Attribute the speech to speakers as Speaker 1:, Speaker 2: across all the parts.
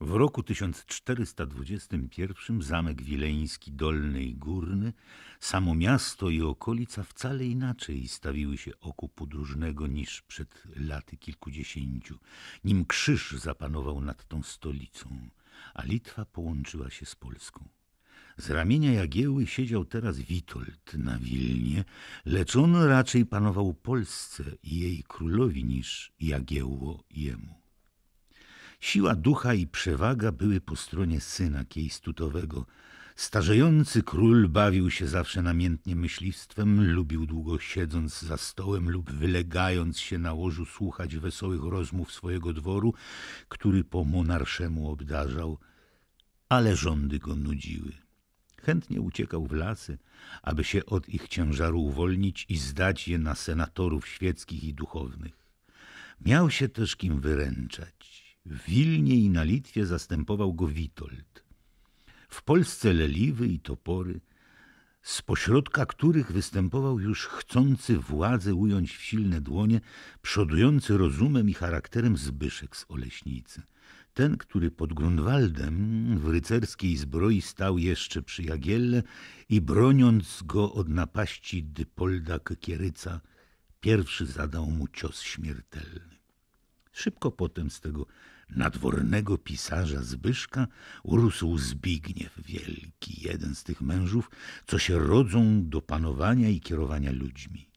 Speaker 1: W roku 1421 zamek wileński Dolny i Górny, samo miasto i okolica wcale inaczej stawiły się oku podróżnego niż przed laty kilkudziesięciu, nim krzyż zapanował nad tą stolicą, a Litwa połączyła się z Polską. Z ramienia Jagieły siedział teraz Witold na Wilnie, lecz on raczej panował Polsce i jej królowi niż Jagiełło jemu. Siła ducha i przewaga były po stronie syna kiejstutowego. Starzejący król bawił się zawsze namiętnie myśliwstwem, lubił długo siedząc za stołem lub wylegając się na łożu słuchać wesołych rozmów swojego dworu, który po monarszemu obdarzał, ale rządy go nudziły. Chętnie uciekał w lasy, aby się od ich ciężaru uwolnić i zdać je na senatorów świeckich i duchownych. Miał się też kim wyręczać. W Wilnie i na Litwie zastępował go Witold. W Polsce leliwy i topory, z pośrodka których występował już chcący władzę ująć w silne dłonie, przodujący rozumem i charakterem Zbyszek z Oleśnicy. Ten, który pod Grunwaldem w rycerskiej zbroi stał jeszcze przy Jagielle i broniąc go od napaści Dypolda Kekieryca, pierwszy zadał mu cios śmiertelny. Szybko potem z tego nadwornego pisarza Zbyszka urósł Zbigniew Wielki, jeden z tych mężów, co się rodzą do panowania i kierowania ludźmi.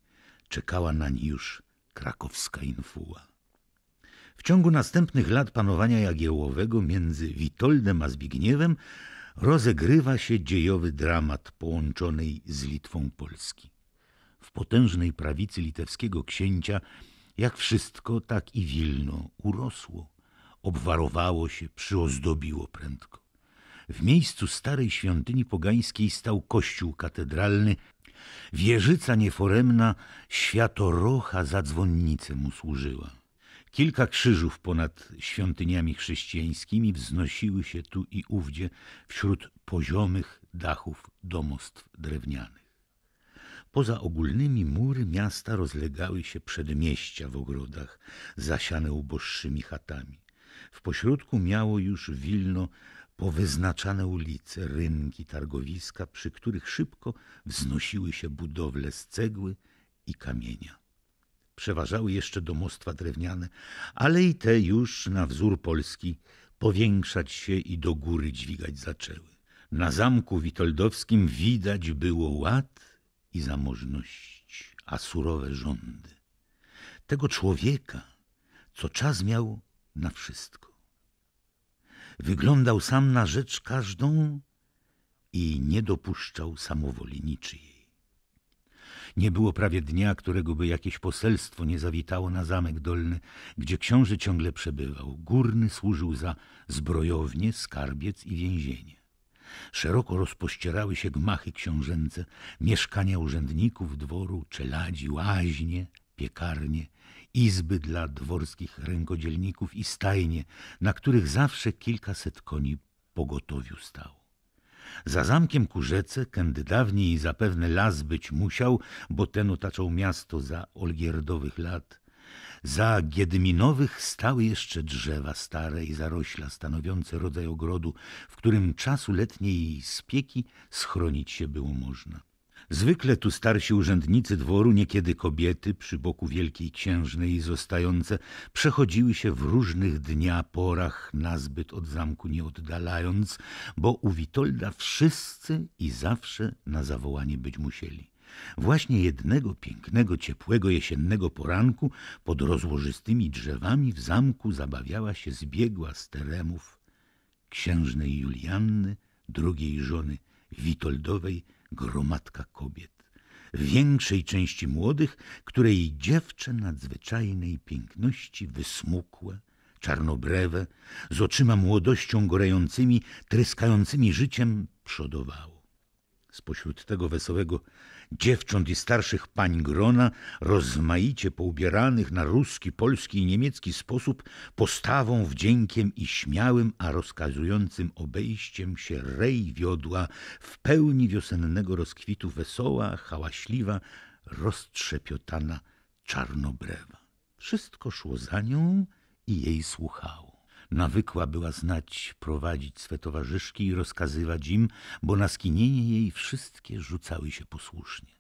Speaker 1: Czekała nań już krakowska infuła. W ciągu następnych lat panowania Jagiełłowego między Witoldem a Zbigniewem rozegrywa się dziejowy dramat połączonej z Litwą Polski. W potężnej prawicy litewskiego księcia, jak wszystko, tak i Wilno urosło obwarowało się, przyozdobiło prędko. W miejscu starej świątyni pogańskiej stał kościół katedralny, wieżyca nieforemna, światorocha za dzwonnicę mu służyła. Kilka krzyżów ponad świątyniami chrześcijańskimi wznosiły się tu i ówdzie wśród poziomych dachów domostw drewnianych. Poza ogólnymi mury miasta rozlegały się przedmieścia w ogrodach, zasiane uboższymi chatami. W pośrodku miało już Wilno powyznaczane ulice, rynki, targowiska, przy których szybko wznosiły się budowle z cegły i kamienia. Przeważały jeszcze domostwa drewniane, ale i te już na wzór Polski powiększać się i do góry dźwigać zaczęły. Na zamku witoldowskim widać było ład i zamożność, a surowe rządy. Tego człowieka, co czas miał na wszystko. Wyglądał sam na rzecz każdą i nie dopuszczał samowoli niczyjej. Nie było prawie dnia, którego by jakieś poselstwo nie zawitało na zamek dolny, gdzie książę ciągle przebywał. Górny służył za zbrojownię, skarbiec i więzienie. Szeroko rozpościerały się gmachy książęce, mieszkania urzędników dworu, czeladzi, łaźnie, piekarnie izby dla dworskich rękodzielników i stajnie, na których zawsze kilkaset koni pogotowiu stało. Za zamkiem ku rzece, kędy dawniej zapewne las być musiał, bo ten otaczał miasto za olgierdowych lat. Za Giedyminowych stały jeszcze drzewa stare i zarośla, stanowiące rodzaj ogrodu, w którym czasu letniej spieki schronić się było można. Zwykle tu starsi urzędnicy dworu, niekiedy kobiety, przy boku wielkiej księżnej zostające, przechodziły się w różnych dnia porach, nazbyt od zamku nie oddalając, bo u Witolda wszyscy i zawsze na zawołanie być musieli. Właśnie jednego pięknego, ciepłego jesiennego poranku pod rozłożystymi drzewami w zamku zabawiała się zbiegła z teremów księżnej Julianny, drugiej żony Witoldowej, gromadka kobiet, większej części młodych, której dziewczę nadzwyczajnej piękności, wysmukłe, czarnobrewe, z oczyma młodością gorejącymi, tryskającymi życiem, przodowało. Spośród tego wesołego, dziewcząt i starszych pań grona, rozmaicie poubieranych na ruski, polski i niemiecki sposób, postawą, wdziękiem i śmiałym, a rozkazującym obejściem się rej wiodła, w pełni wiosennego rozkwitu wesoła, hałaśliwa, roztrzepiotana czarnobrewa. Wszystko szło za nią i jej słuchało. Nawykła była znać prowadzić swe towarzyszki i rozkazywać im, bo na skinienie jej wszystkie rzucały się posłusznie.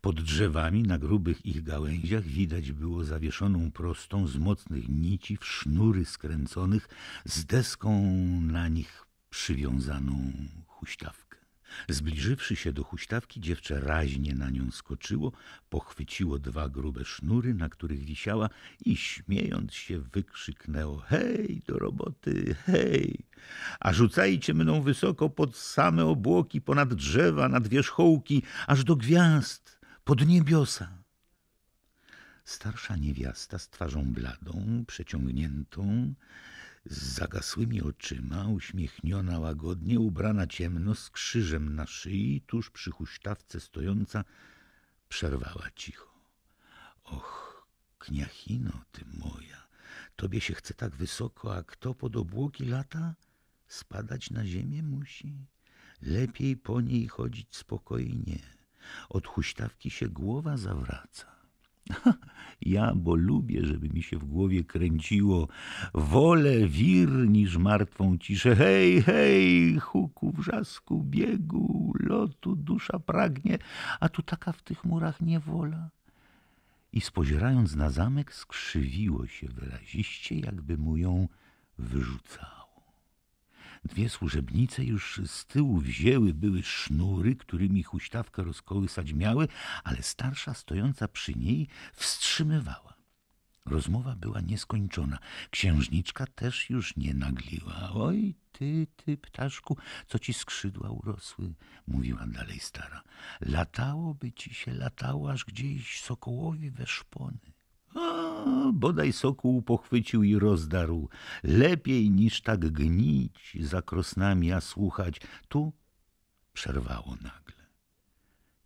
Speaker 1: Pod drzewami na grubych ich gałęziach widać było zawieszoną prostą z mocnych nici w sznury skręconych z deską na nich przywiązaną huśtawkę. Zbliżywszy się do huśtawki, dziewczę raźnie na nią skoczyło, pochwyciło dwa grube sznury, na których wisiała i śmiejąc się wykrzyknęło – hej, do roboty, hej! A rzucajcie mną wysoko pod same obłoki, ponad drzewa, nad wierzchołki, aż do gwiazd, pod niebiosa! Starsza niewiasta z twarzą bladą, przeciągniętą, z zagasłymi oczyma, uśmiechniona łagodnie, ubrana ciemno, z krzyżem na szyi, tuż przy huśtawce stojąca, przerwała cicho. Och, kniachino ty moja, tobie się chce tak wysoko, a kto pod obłoki lata, spadać na ziemię musi. Lepiej po niej chodzić spokojnie, od huśtawki się głowa zawraca. Ja, bo lubię, żeby mi się w głowie kręciło. Wolę wir niż martwą ciszę. Hej, hej, huku, wrzasku, biegu, lotu, dusza pragnie, a tu taka w tych murach niewola. I spozierając na zamek, skrzywiło się wyraziście, jakby mu ją wyrzucało. Dwie służebnice już z tyłu wzięły były sznury, którymi huśtawkę rozkołysać miały, ale starsza stojąca przy niej wstrzymywała. Rozmowa była nieskończona. Księżniczka też już nie nagliła. Oj, ty, ty, ptaszku, co ci skrzydła urosły, mówiła dalej stara. Latałoby ci się, latało aż gdzieś sokołowi we szpony bodaj sokół pochwycił i rozdarł. Lepiej niż tak gnić za krosnami, a słuchać. Tu przerwało nagle.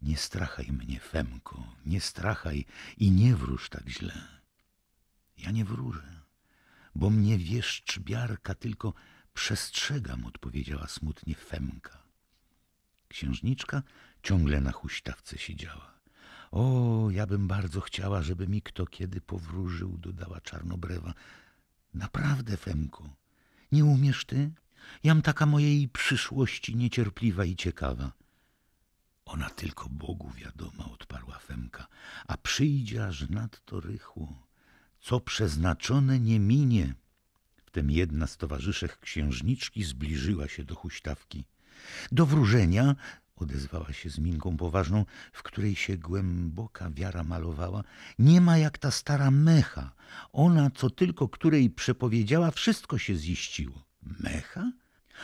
Speaker 1: Nie strachaj mnie, Femko, nie strachaj i nie wróż tak źle. Ja nie wróżę, bo mnie czbiarka tylko przestrzegam, odpowiedziała smutnie Femka. Księżniczka ciągle na huśtawce siedziała. O, ja bym bardzo chciała, żeby mi kto kiedy powróżył, dodała czarnobrewa. Naprawdę, Femko, nie umiesz ty? Jam taka mojej przyszłości niecierpliwa i ciekawa. Ona tylko Bogu wiadoma, odparła Femka, a przyjdzie aż nadto rychło. Co przeznaczone nie minie. Wtem jedna z towarzyszek księżniczki zbliżyła się do huśtawki. Do wróżenia odezwała się z minką poważną, w której się głęboka wiara malowała, nie ma jak ta stara mecha. Ona, co tylko której przepowiedziała, wszystko się ziściło. Mecha?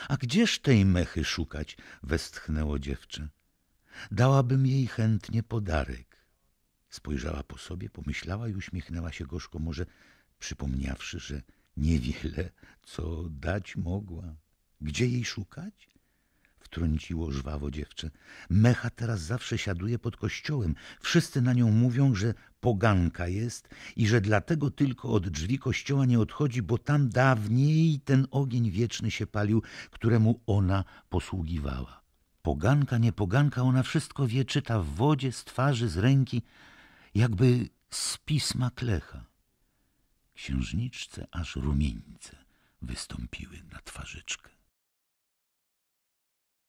Speaker 1: A gdzież tej mechy szukać? westchnęło dziewczę. Dałabym jej chętnie podarek. Spojrzała po sobie, pomyślała i uśmiechnęła się gorzko, może przypomniawszy, że niewiele co dać mogła. Gdzie jej szukać? wtrąciło żwawo dziewczę. Mecha teraz zawsze siaduje pod kościołem. Wszyscy na nią mówią, że poganka jest i że dlatego tylko od drzwi kościoła nie odchodzi, bo tam dawniej ten ogień wieczny się palił, któremu ona posługiwała. Poganka, nie poganka, ona wszystko wie, czyta w wodzie, z twarzy, z ręki, jakby z pisma klecha. Księżniczce aż rumieńce wystąpiły na twarzyczkę.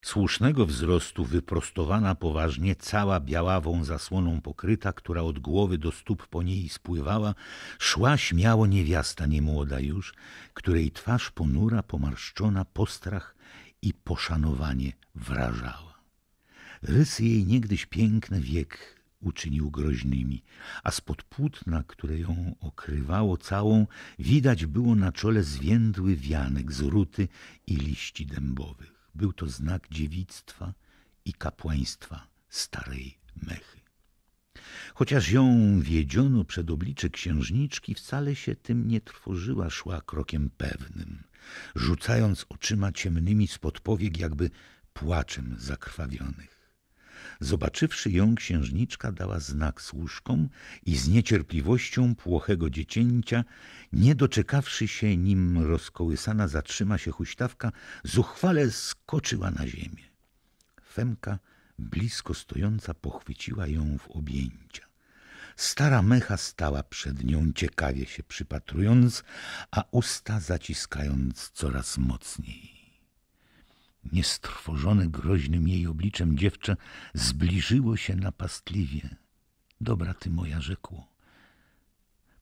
Speaker 1: Słusznego wzrostu wyprostowana poważnie, cała białawą zasłoną pokryta, która od głowy do stóp po niej spływała, szła śmiało niewiasta niemłoda już, której twarz ponura, pomarszczona, postrach i poszanowanie wrażała. Rysy jej niegdyś piękny wiek uczynił groźnymi, a spod płótna, które ją okrywało całą, widać było na czole zwiędły wianek z ruty i liści dębowych. Był to znak dziewictwa i kapłaństwa starej mechy. Chociaż ją wiedziono przed oblicze księżniczki, wcale się tym nie trwożyła, szła krokiem pewnym, rzucając oczyma ciemnymi spod powiek jakby płaczem zakrwawionych. Zobaczywszy ją, księżniczka dała znak służkom i z niecierpliwością płochego dziecięcia, nie doczekawszy się, nim rozkołysana zatrzyma się huśtawka, zuchwale skoczyła na ziemię. Femka, blisko stojąca, pochwyciła ją w objęcia. Stara mecha stała przed nią, ciekawie się przypatrując, a usta zaciskając coraz mocniej niestrwożone groźnym jej obliczem dziewczę zbliżyło się napastliwie. Dobra ty moja rzekło.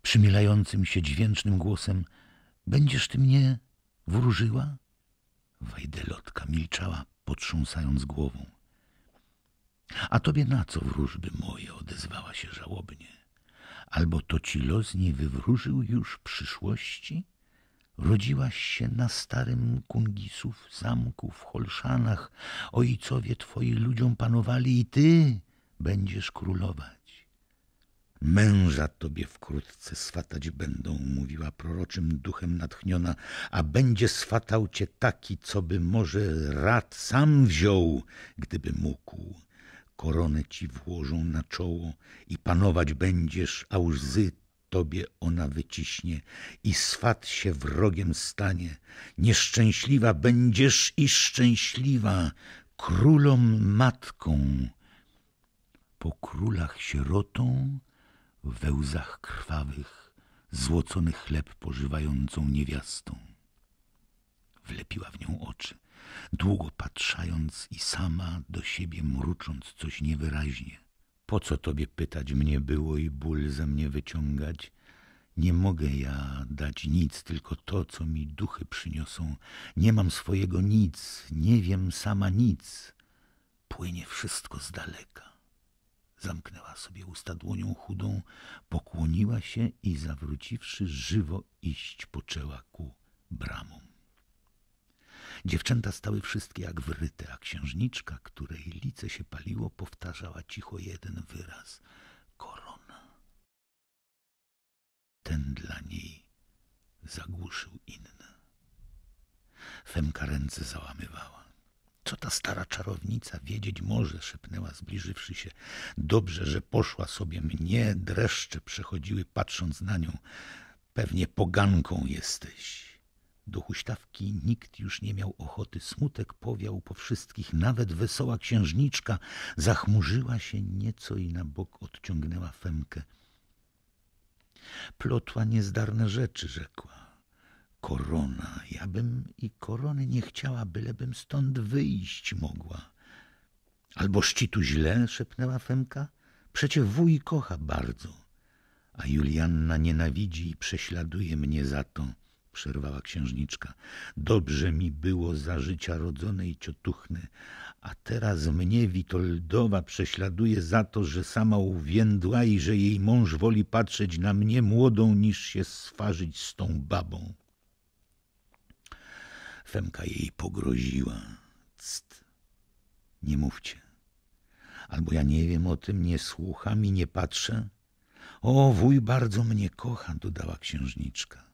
Speaker 1: Przymilającym się dźwięcznym głosem będziesz ty mnie wróżyła? Wajdelotka milczała, potrząsając głową. A tobie na co wróżby moje? odezwała się żałobnie. Albo to ci los nie wywróżył już przyszłości? Rodziłaś się na starym Kungisów zamku w Holszanach. Ojcowie twoi ludziom panowali i ty będziesz królować. Męża tobie wkrótce swatać będą, mówiła proroczym duchem natchniona, a będzie swatał cię taki, co by może rad sam wziął, gdyby mógł. Koronę ci włożą na czoło i panować będziesz, a łzy tobie ona wyciśnie i swat się wrogiem stanie. Nieszczęśliwa będziesz i szczęśliwa królom matką. Po królach sierotą, we łzach krwawych, złocony chleb pożywającą niewiastą. Wlepiła w nią oczy, długo patrzając i sama do siebie mrucząc coś niewyraźnie. Po co tobie pytać mnie było i ból ze mnie wyciągać? Nie mogę ja dać nic, tylko to, co mi duchy przyniosą. Nie mam swojego nic, nie wiem sama nic. Płynie wszystko z daleka. Zamknęła sobie usta dłonią chudą, pokłoniła się i zawróciwszy żywo iść poczęła ku bramom. Dziewczęta stały wszystkie jak wryte, a księżniczka, której lice się paliło, powtarzała cicho jeden wyraz – korona. Ten dla niej zagłuszył inne. Femka ręce załamywała. Co ta stara czarownica wiedzieć może, szepnęła zbliżywszy się. Dobrze, że poszła sobie mnie, dreszcze przechodziły patrząc na nią. Pewnie poganką jesteś. Do huśtawki nikt już nie miał ochoty, smutek powiał po wszystkich, nawet wesoła księżniczka zachmurzyła się nieco i na bok odciągnęła Femkę. Plotła niezdarne rzeczy, rzekła. Korona, ja bym i korony nie chciała, bylebym stąd wyjść mogła. Albo tu źle, szepnęła Femka. Przecie wuj kocha bardzo, a Julianna nienawidzi i prześladuje mnie za to przerwała księżniczka. Dobrze mi było za życia rodzonej ciotuchny, a teraz mnie Witoldowa prześladuje za to, że sama uwiędła i że jej mąż woli patrzeć na mnie młodą niż się swarzyć z tą babą. Femka jej pogroziła. Cst, nie mówcie. Albo ja nie wiem o tym, nie słucham i nie patrzę. O, wuj bardzo mnie kocha, dodała księżniczka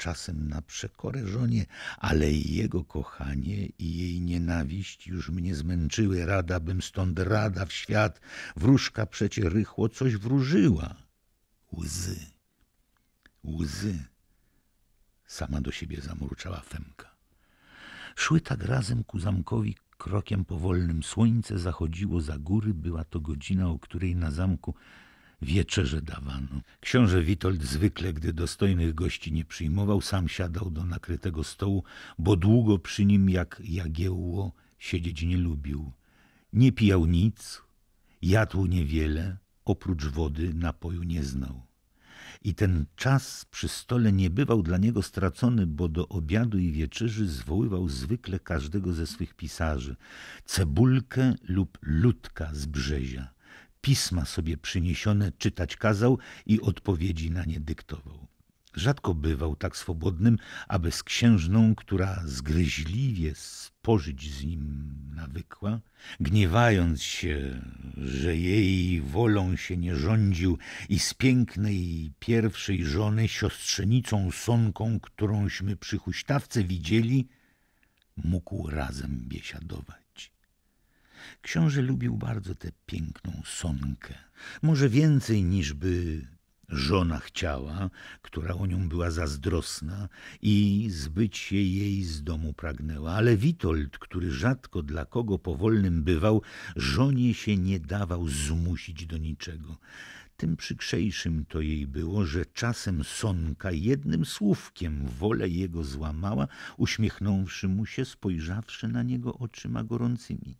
Speaker 1: czasem na przekorę żonie, ale i jego kochanie i jej nienawiść już mnie zmęczyły. Rada bym stąd rada w świat, wróżka przecie rychło coś wróżyła. Łzy, łzy, sama do siebie zamruczała Femka. Szły tak razem ku zamkowi krokiem powolnym. Słońce zachodziło za góry, była to godzina, o której na zamku wieczerze dawano. Książę Witold zwykle, gdy dostojnych gości nie przyjmował, sam siadał do nakrytego stołu, bo długo przy nim jak jagiełło siedzieć nie lubił. Nie pijał nic, jadł niewiele, oprócz wody napoju nie znał. I ten czas przy stole nie bywał dla niego stracony, bo do obiadu i wieczerzy zwoływał zwykle każdego ze swych pisarzy cebulkę lub ludka z brzezia. Pisma sobie przyniesione czytać kazał i odpowiedzi na nie dyktował. Rzadko bywał tak swobodnym, aby z księżną, która zgryźliwie spożyć z nim nawykła, gniewając się, że jej wolą się nie rządził i z pięknej pierwszej żony, siostrzenicą Sonką, którąśmy przy huśtawce widzieli, mógł razem biesiadować. Książę lubił bardzo tę piękną sonkę. Może więcej niż by żona chciała, która o nią była zazdrosna i zbyć się jej z domu pragnęła. Ale Witold, który rzadko dla kogo powolnym bywał, żonie się nie dawał zmusić do niczego. Tym przykrzejszym to jej było, że czasem Sonka jednym słówkiem wolę jego złamała, uśmiechnąwszy mu się, spojrzawszy na niego oczyma gorącymi.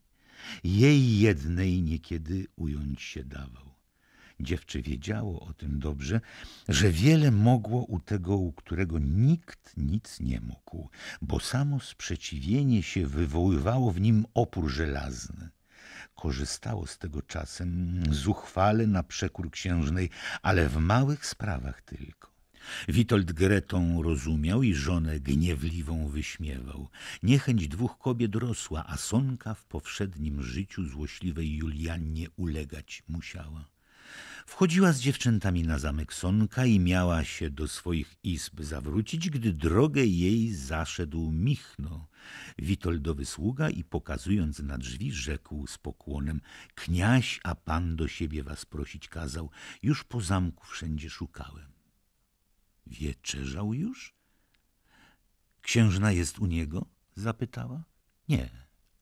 Speaker 1: Jej jednej niekiedy ująć się dawał. Dziewczę wiedziało o tym dobrze, że wiele mogło u tego, u którego nikt nic nie mógł, bo samo sprzeciwienie się wywoływało w nim opór żelazny. Korzystało z tego czasem zuchwale na przekór księżnej, ale w małych sprawach tylko. Witold Gretą rozumiał i żonę gniewliwą wyśmiewał. Niechęć dwóch kobiet rosła, a Sonka w powszednim życiu złośliwej Juliannie ulegać musiała. Wchodziła z dziewczętami na zamek Sonka i miała się do swoich izb zawrócić, gdy drogę jej zaszedł Michno, Witoldowy sługa i pokazując na drzwi rzekł z pokłonem – Kniaś, a pan do siebie was prosić kazał, już po zamku wszędzie szukałem. Wieczerzał już? Księżna jest u niego? zapytała. Nie,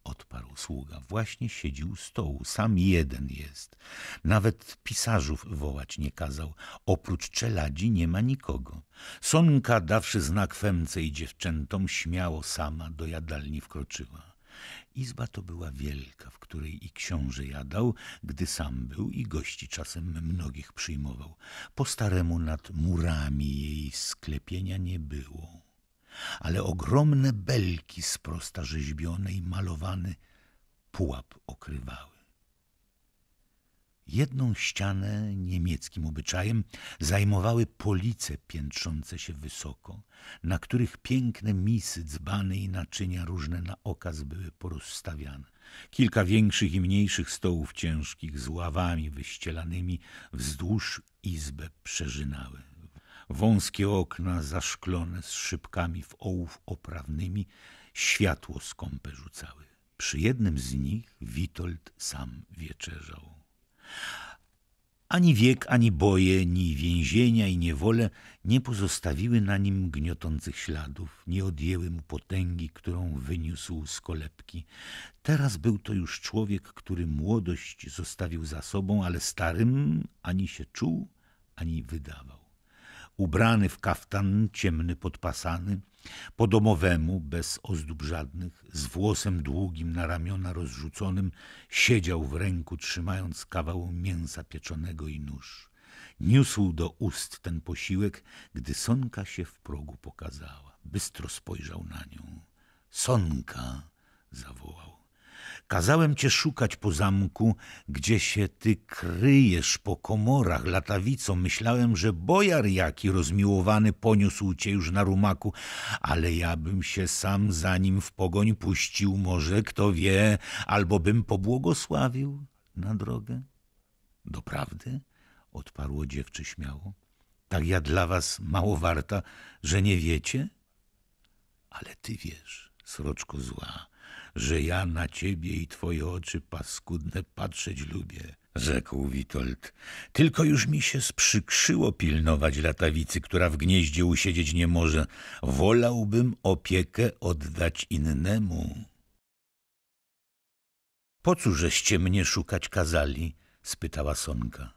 Speaker 1: odparł sługa. Właśnie siedził stołu, sam jeden jest. Nawet pisarzów wołać nie kazał. Oprócz czeladzi nie ma nikogo. Sonka, dawszy znak femce i dziewczętom, śmiało sama do jadalni wkroczyła. Izba to była wielka, w której i książę jadał, gdy sam był i gości czasem mnogich przyjmował. Po staremu nad murami jej sklepienia nie było, ale ogromne belki z prosta rzeźbione i malowany pułap okrywały. Jedną ścianę niemieckim obyczajem zajmowały police piętrzące się wysoko, na których piękne misy, dzbany i naczynia różne na okaz były porozstawiane. Kilka większych i mniejszych stołów ciężkich z ławami wyścielanymi wzdłuż izbę przeżynały. Wąskie okna zaszklone z szybkami w ołów oprawnymi światło skąpe rzucały. Przy jednym z nich Witold sam wieczerzał. Ani wiek, ani boje, ni więzienia i niewole nie pozostawiły na nim gniotących śladów, nie odjęły mu potęgi, którą wyniósł z kolebki. Teraz był to już człowiek, który młodość zostawił za sobą, ale starym ani się czuł, ani wydawał ubrany w kaftan ciemny podpasany, po domowemu, bez ozdób żadnych, z włosem długim na ramiona rozrzuconym, siedział w ręku, trzymając kawał mięsa pieczonego i nóż. Niósł do ust ten posiłek, gdy Sonka się w progu pokazała. Bystro spojrzał na nią. Sonka! zawołał. Kazałem cię szukać po zamku, gdzie się ty kryjesz po komorach latawicą. Myślałem, że bojar jaki rozmiłowany poniósł cię już na rumaku, ale ja bym się sam za nim w pogoń puścił, może kto wie, albo bym pobłogosławił na drogę. Doprawdy? odparło dziewczę śmiało. Tak ja dla was mało warta, że nie wiecie? Ale ty wiesz, sroczko zła, że ja na ciebie i twoje oczy paskudne patrzeć lubię, rzekł Witold. Tylko już mi się sprzykrzyło pilnować latawicy, która w gnieździe usiedzieć nie może. Wolałbym opiekę oddać innemu. Po cóżeście mnie szukać kazali? spytała Sonka.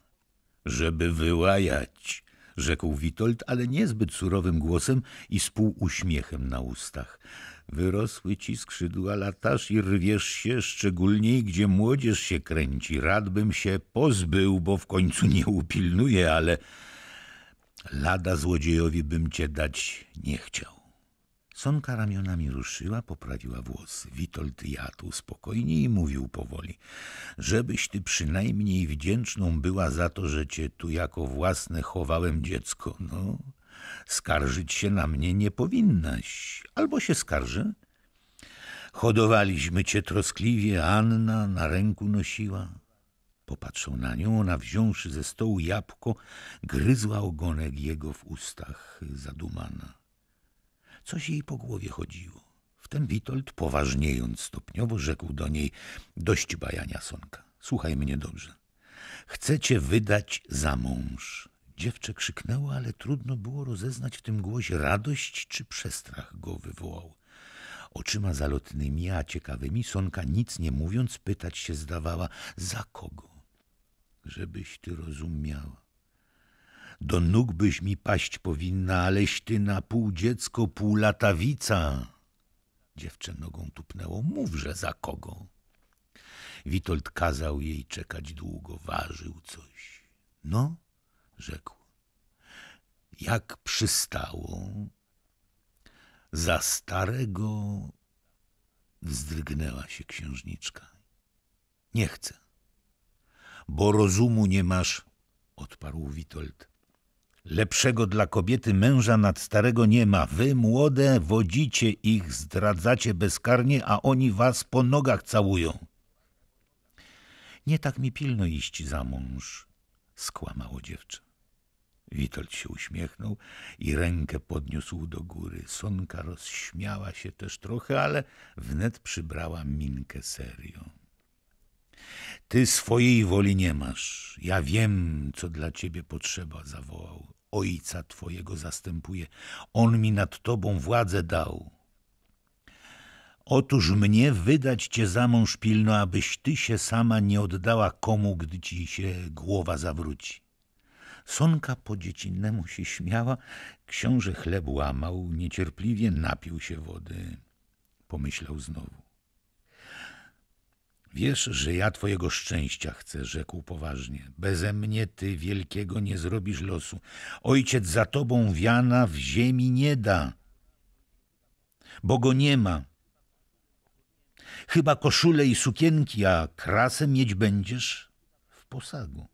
Speaker 1: Żeby wyłajać, rzekł Witold, ale niezbyt surowym głosem i z półuśmiechem na ustach. Wyrosły ci skrzydła latasz i rwiesz się, szczególniej gdzie młodzież się kręci. Radbym się pozbył, bo w końcu nie upilnuję, ale lada złodziejowi bym cię dać nie chciał. Sonka ramionami ruszyła, poprawiła włosy. Witold jadł spokojnie i mówił powoli. Żebyś ty przynajmniej wdzięczną była za to, że cię tu jako własne chowałem dziecko. No, Skarżyć się na mnie nie powinnaś, albo się skarży. Hodowaliśmy cię troskliwie, Anna na ręku nosiła. Popatrzał na nią, ona wziąwszy ze stołu jabłko, gryzła ogonek jego w ustach zadumana. Coś jej po głowie chodziło. Wtem Witold, poważniejąc stopniowo, rzekł do niej – dość bajania, Sonka, słuchaj mnie dobrze. Chcę cię wydać za mąż. Dziewczę krzyknęło, ale trudno było rozeznać w tym głosie radość czy przestrach go wywołał. Oczyma zalotnymi, a ciekawymi, Sonka nic nie mówiąc pytać się zdawała, za kogo? Żebyś ty rozumiała. Do nóg byś mi paść powinna, aleś ty na pół dziecko, pół latawica. Dziewczę nogą tupnęło, mówże za kogo. Witold kazał jej czekać długo, ważył coś. No? rzekł. Jak przystało, za starego wzdrygnęła się księżniczka. Nie chcę, bo rozumu nie masz, odparł Witold. Lepszego dla kobiety męża nad starego nie ma. Wy, młode, wodzicie ich, zdradzacie bezkarnie, a oni was po nogach całują. Nie tak mi pilno iść za mąż, skłamało dziewczę. Witold się uśmiechnął i rękę podniósł do góry. Sonka rozśmiała się też trochę, ale wnet przybrała minkę serio. Ty swojej woli nie masz. Ja wiem, co dla ciebie potrzeba, zawołał. Ojca twojego zastępuje. On mi nad tobą władzę dał. Otóż mnie wydać cię za mąż pilno, abyś ty się sama nie oddała komu, gdy ci się głowa zawróci. Sonka po dziecinnemu się śmiała, książę chleb łamał, niecierpliwie napił się wody. Pomyślał znowu. Wiesz, że ja twojego szczęścia chcę, rzekł poważnie. Beze mnie ty wielkiego nie zrobisz losu. Ojciec za tobą wiana w ziemi nie da, bo go nie ma. Chyba koszule i sukienki, a krasę mieć będziesz w posagu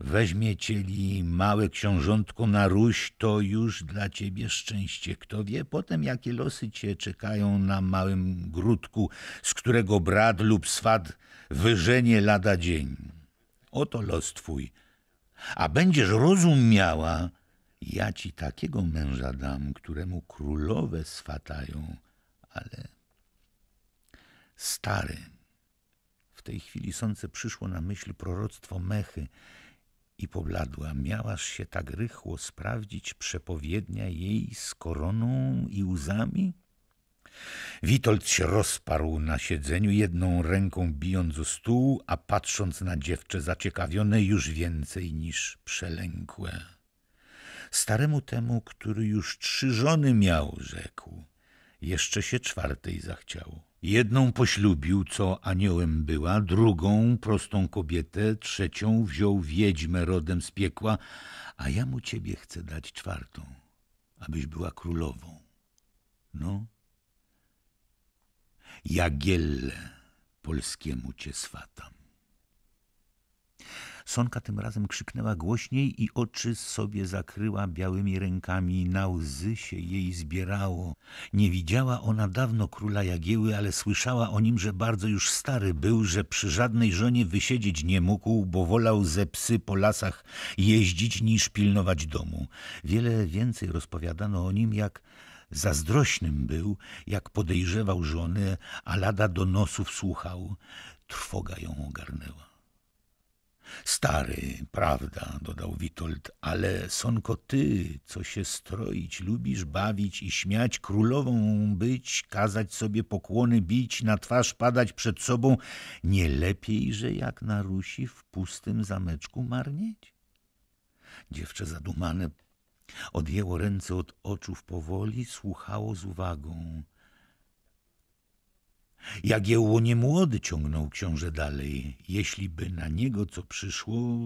Speaker 1: weźmie cieli małe książątko na róś, to już dla ciebie szczęście. Kto wie potem, jakie losy cię czekają na małym grudku, z którego brat lub swat wyżenie lada dzień. Oto los twój. A będziesz rozumiała, ja ci takiego męża dam, któremu królowe swatają, ale stary. W tej chwili sące przyszło na myśl proroctwo Mechy, i pobladła. Miałaż się tak rychło sprawdzić przepowiednia jej z koroną i łzami? Witold się rozparł na siedzeniu, jedną ręką bijąc o stół, a patrząc na dziewczę zaciekawione już więcej niż przelękłe. Staremu temu, który już trzy żony miał, rzekł, jeszcze się czwartej zachciało. Jedną poślubił, co aniołem była, drugą prostą kobietę, trzecią wziął wiedźmę rodem z piekła, a ja mu ciebie chcę dać czwartą, abyś była królową. No, Jagielle polskiemu cię swatam. Sonka tym razem krzyknęła głośniej i oczy sobie zakryła białymi rękami. Na łzy się jej zbierało. Nie widziała ona dawno króla Jagieły, ale słyszała o nim, że bardzo już stary był, że przy żadnej żonie wysiedzieć nie mógł, bo wolał ze psy po lasach jeździć niż pilnować domu. Wiele więcej rozpowiadano o nim, jak zazdrośnym był, jak podejrzewał żony, a lada do nosów słuchał. Trwoga ją ogarnęła. Stary, prawda, dodał Witold, ale Sonko, ty, co się stroić, lubisz bawić i śmiać, królową być, kazać sobie pokłony bić, na twarz padać przed sobą, nie lepiej, że jak na Rusi w pustym zameczku marnieć? Dziewczę zadumane odjęło ręce od oczów powoli, słuchało z uwagą. Jagiełło nie młody ciągnął książę dalej. Jeśli by na niego co przyszło,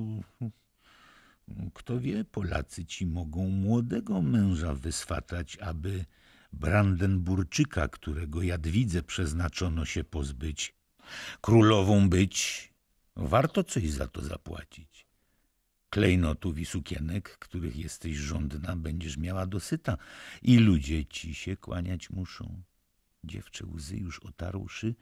Speaker 1: kto wie, Polacy ci mogą młodego męża wyswatać, aby Brandenburczyka, którego Jadwidze przeznaczono się pozbyć, królową być, warto coś za to zapłacić. Klejnotów i sukienek, których jesteś żądna, będziesz miała dosyta i ludzie ci się kłaniać muszą. Dziewczę łzy już otarłszy,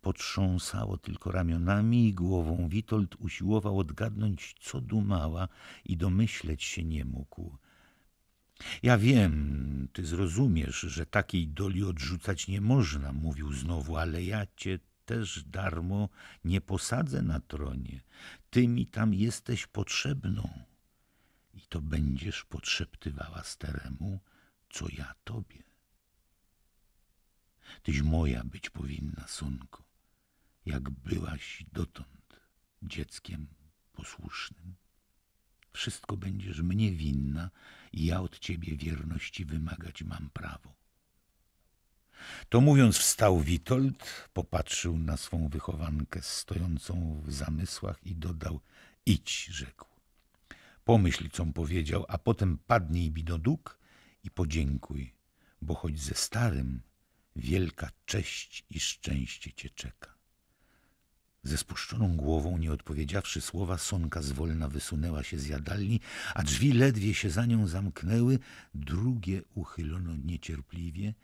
Speaker 1: potrząsało tylko ramionami i głową. Witold usiłował odgadnąć, co dumała i domyśleć się nie mógł. Ja wiem, ty zrozumiesz, że takiej doli odrzucać nie można, mówił znowu, ale ja cię też darmo nie posadzę na tronie. Ty mi tam jesteś potrzebną. I to będziesz podszeptywała steremu, co ja tobie. Tyś moja być powinna, sunko, jak byłaś dotąd dzieckiem posłusznym. Wszystko będziesz mnie winna i ja od ciebie wierności wymagać mam prawo. To mówiąc wstał Witold, popatrzył na swą wychowankę stojącą w zamysłach i dodał – idź, rzekł. Pomyśl, com powiedział, a potem padnij mi do i podziękuj, bo choć ze starym – wielka cześć i szczęście cię czeka. Ze spuszczoną głową, nie odpowiedziawszy słowa, Sonka zwolna wysunęła się z jadalni, a drzwi ledwie się za nią zamknęły, drugie uchylono niecierpliwie,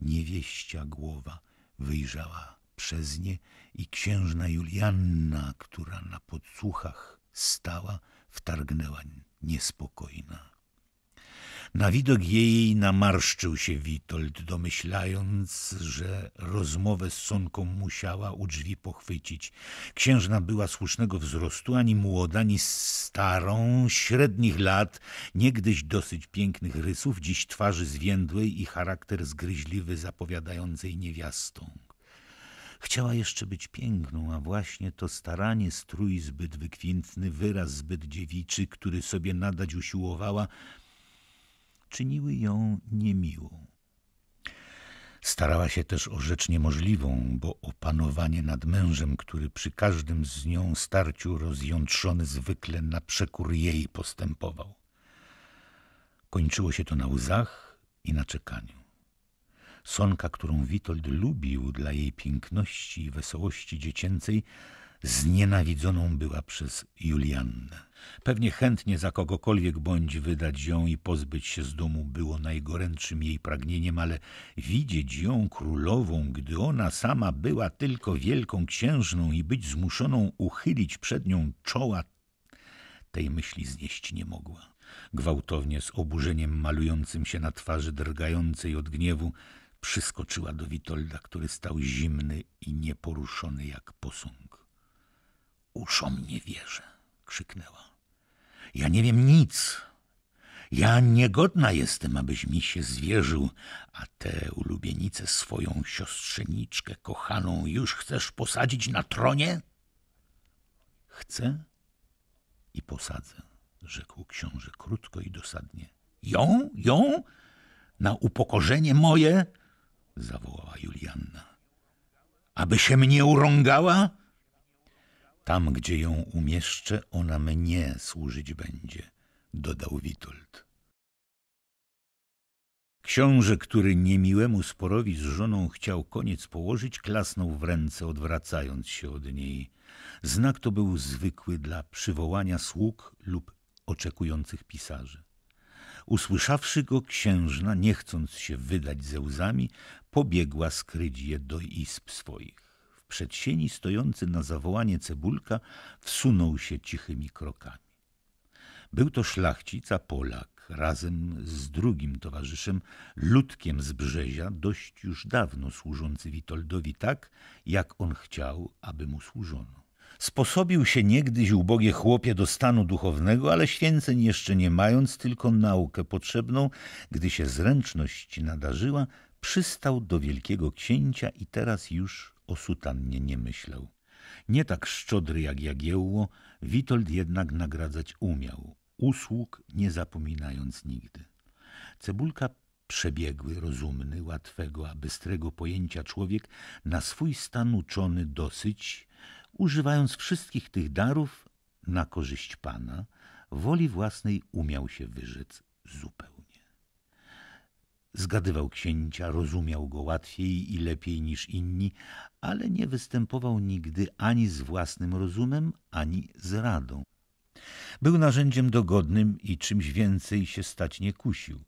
Speaker 1: niewieścia głowa wyjrzała przez nie i księżna Julianna, która na podsłuchach stała, wtargnęła niespokojna. Na widok jej namarszczył się Witold, domyślając, że rozmowę z Sonką musiała u drzwi pochwycić. Księżna była słusznego wzrostu, ani młoda, ani starą, średnich lat, niegdyś dosyć pięknych rysów, dziś twarzy zwiędłej i charakter zgryźliwy zapowiadającej niewiastą. Chciała jeszcze być piękną, a właśnie to staranie, strój zbyt wykwintny, wyraz zbyt dziewiczy, który sobie nadać usiłowała, czyniły ją niemiłą. Starała się też o rzecz niemożliwą, bo opanowanie nad mężem, który przy każdym z nią starciu rozjątrzony zwykle na przekór jej postępował. Kończyło się to na łzach i na czekaniu. Sonka, którą Witold lubił dla jej piękności i wesołości dziecięcej, znienawidzoną była przez Juliannę. Pewnie chętnie za kogokolwiek bądź wydać ją i pozbyć się z domu było najgorętszym jej pragnieniem, ale widzieć ją królową, gdy ona sama była tylko wielką księżną i być zmuszoną uchylić przed nią czoła, tej myśli znieść nie mogła. Gwałtownie z oburzeniem malującym się na twarzy drgającej od gniewu przyskoczyła do Witolda, który stał zimny i nieporuszony jak posąg duszom nie wierzę, krzyknęła. Ja nie wiem nic. Ja niegodna jestem, abyś mi się zwierzył, a tę ulubienicę swoją siostrzeniczkę kochaną już chcesz posadzić na tronie? Chcę i posadzę, rzekł książę krótko i dosadnie. Ją, ją? Na upokorzenie moje? zawołała Julianna. Aby się mnie urągała? Tam, gdzie ją umieszczę, ona mnie służyć będzie, dodał Witold. Książę, który niemiłemu sporowi z żoną chciał koniec położyć, klasnął w ręce, odwracając się od niej. Znak to był zwykły dla przywołania sług lub oczekujących pisarzy. Usłyszawszy go, księżna, nie chcąc się wydać ze łzami, pobiegła skryć je do izb swoich. Przed sieni stojący na zawołanie cebulka wsunął się cichymi krokami. Był to szlachcica Polak razem z drugim towarzyszem, ludkiem z Brzezia, dość już dawno służący Witoldowi tak, jak on chciał, aby mu służono. Sposobił się niegdyś ubogie chłopie do stanu duchownego, ale święceń jeszcze nie mając, tylko naukę potrzebną, gdy się zręczność nadarzyła, przystał do wielkiego księcia i teraz już o sutannie nie myślał. Nie tak szczodry jak Jagiełło, Witold jednak nagradzać umiał, usług nie zapominając nigdy. Cebulka przebiegły, rozumny, łatwego, a bystrego pojęcia człowiek na swój stan uczony dosyć, używając wszystkich tych darów na korzyść Pana, woli własnej umiał się wyrzec zupełnie. Zgadywał księcia, rozumiał go łatwiej i lepiej niż inni, ale nie występował nigdy ani z własnym rozumem, ani z radą. Był narzędziem dogodnym i czymś więcej się stać nie kusił.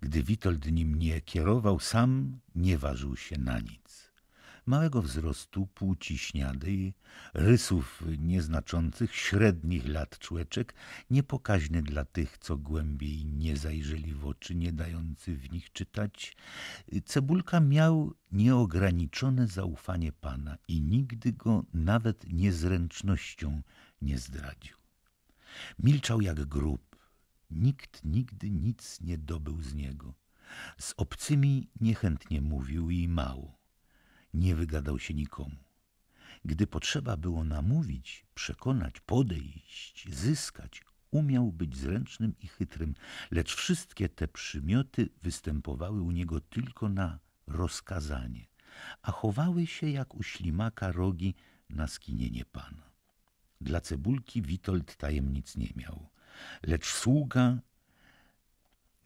Speaker 1: Gdy Witold nim nie kierował, sam nie ważył się na nic małego wzrostu, płci śniadej, rysów nieznaczących, średnich lat człeczek, niepokaźny dla tych, co głębiej nie zajrzeli w oczy, nie dający w nich czytać. Cebulka miał nieograniczone zaufanie pana i nigdy go nawet niezręcznością nie zdradził. Milczał jak grób. Nikt nigdy nic nie dobył z niego. Z obcymi niechętnie mówił i mało nie wygadał się nikomu. Gdy potrzeba było namówić, przekonać, podejść, zyskać, umiał być zręcznym i chytrym, lecz wszystkie te przymioty występowały u niego tylko na rozkazanie, a chowały się jak u ślimaka rogi na skinienie pana. Dla cebulki Witold tajemnic nie miał, lecz sługa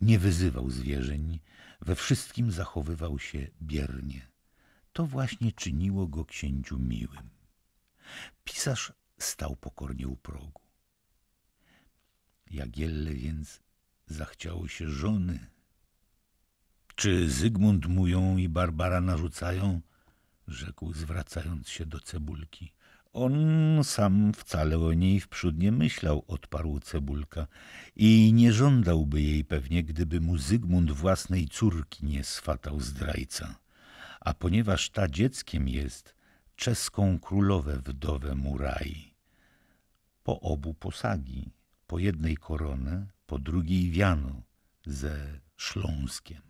Speaker 1: nie wyzywał zwierzeń, we wszystkim zachowywał się biernie. To właśnie czyniło go księciu miłym. Pisarz stał pokornie u progu. Jagielle więc zachciało się żony. Czy Zygmunt mu ją i Barbara narzucają? Rzekł, zwracając się do cebulki. On sam wcale o niej wprzód nie myślał, odparł cebulka, i nie żądałby jej pewnie, gdyby mu Zygmunt własnej córki nie swatał zdrajca a ponieważ ta dzieckiem jest, czeską królowę wdowę Murai. Po obu posagi, po jednej koronę, po drugiej wiano ze Szląskiem.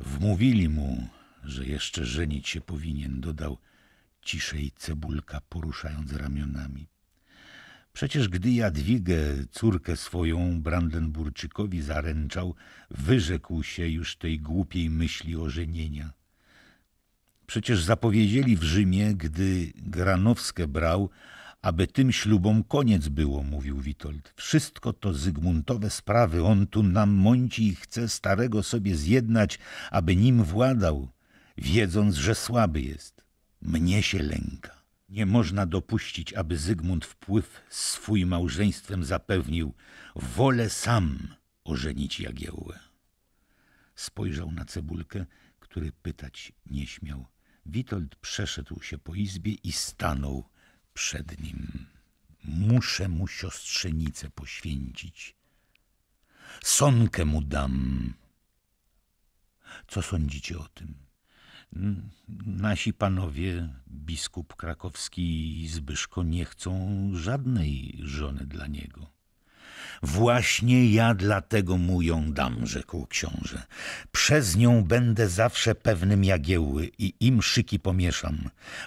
Speaker 1: Wmówili mu, że jeszcze żenić się powinien, dodał ciszej cebulka, poruszając ramionami. Przecież gdy Jadwigę, córkę swoją, Brandenburczykowi zaręczał, wyrzekł się już tej głupiej myśli ożenienia. Przecież zapowiedzieli w Rzymie, gdy Granowskę brał, aby tym ślubom koniec było, mówił Witold. Wszystko to Zygmuntowe sprawy, on tu nam mąci i chce starego sobie zjednać, aby nim władał, wiedząc, że słaby jest. Mnie się lęka. Nie można dopuścić, aby Zygmunt wpływ swój małżeństwem zapewnił. Wolę sam ożenić Jagiełłę. Spojrzał na cebulkę, który pytać nie śmiał. Witold przeszedł się po izbie i stanął przed nim. Muszę mu siostrzenicę poświęcić. Sonkę mu dam. Co sądzicie o tym? Nasi panowie, biskup krakowski i Zbyszko, nie chcą żadnej żony dla niego. Właśnie ja dlatego mu ją dam, rzekł książę. Przez nią będę zawsze pewnym jagiełły i im szyki pomieszam.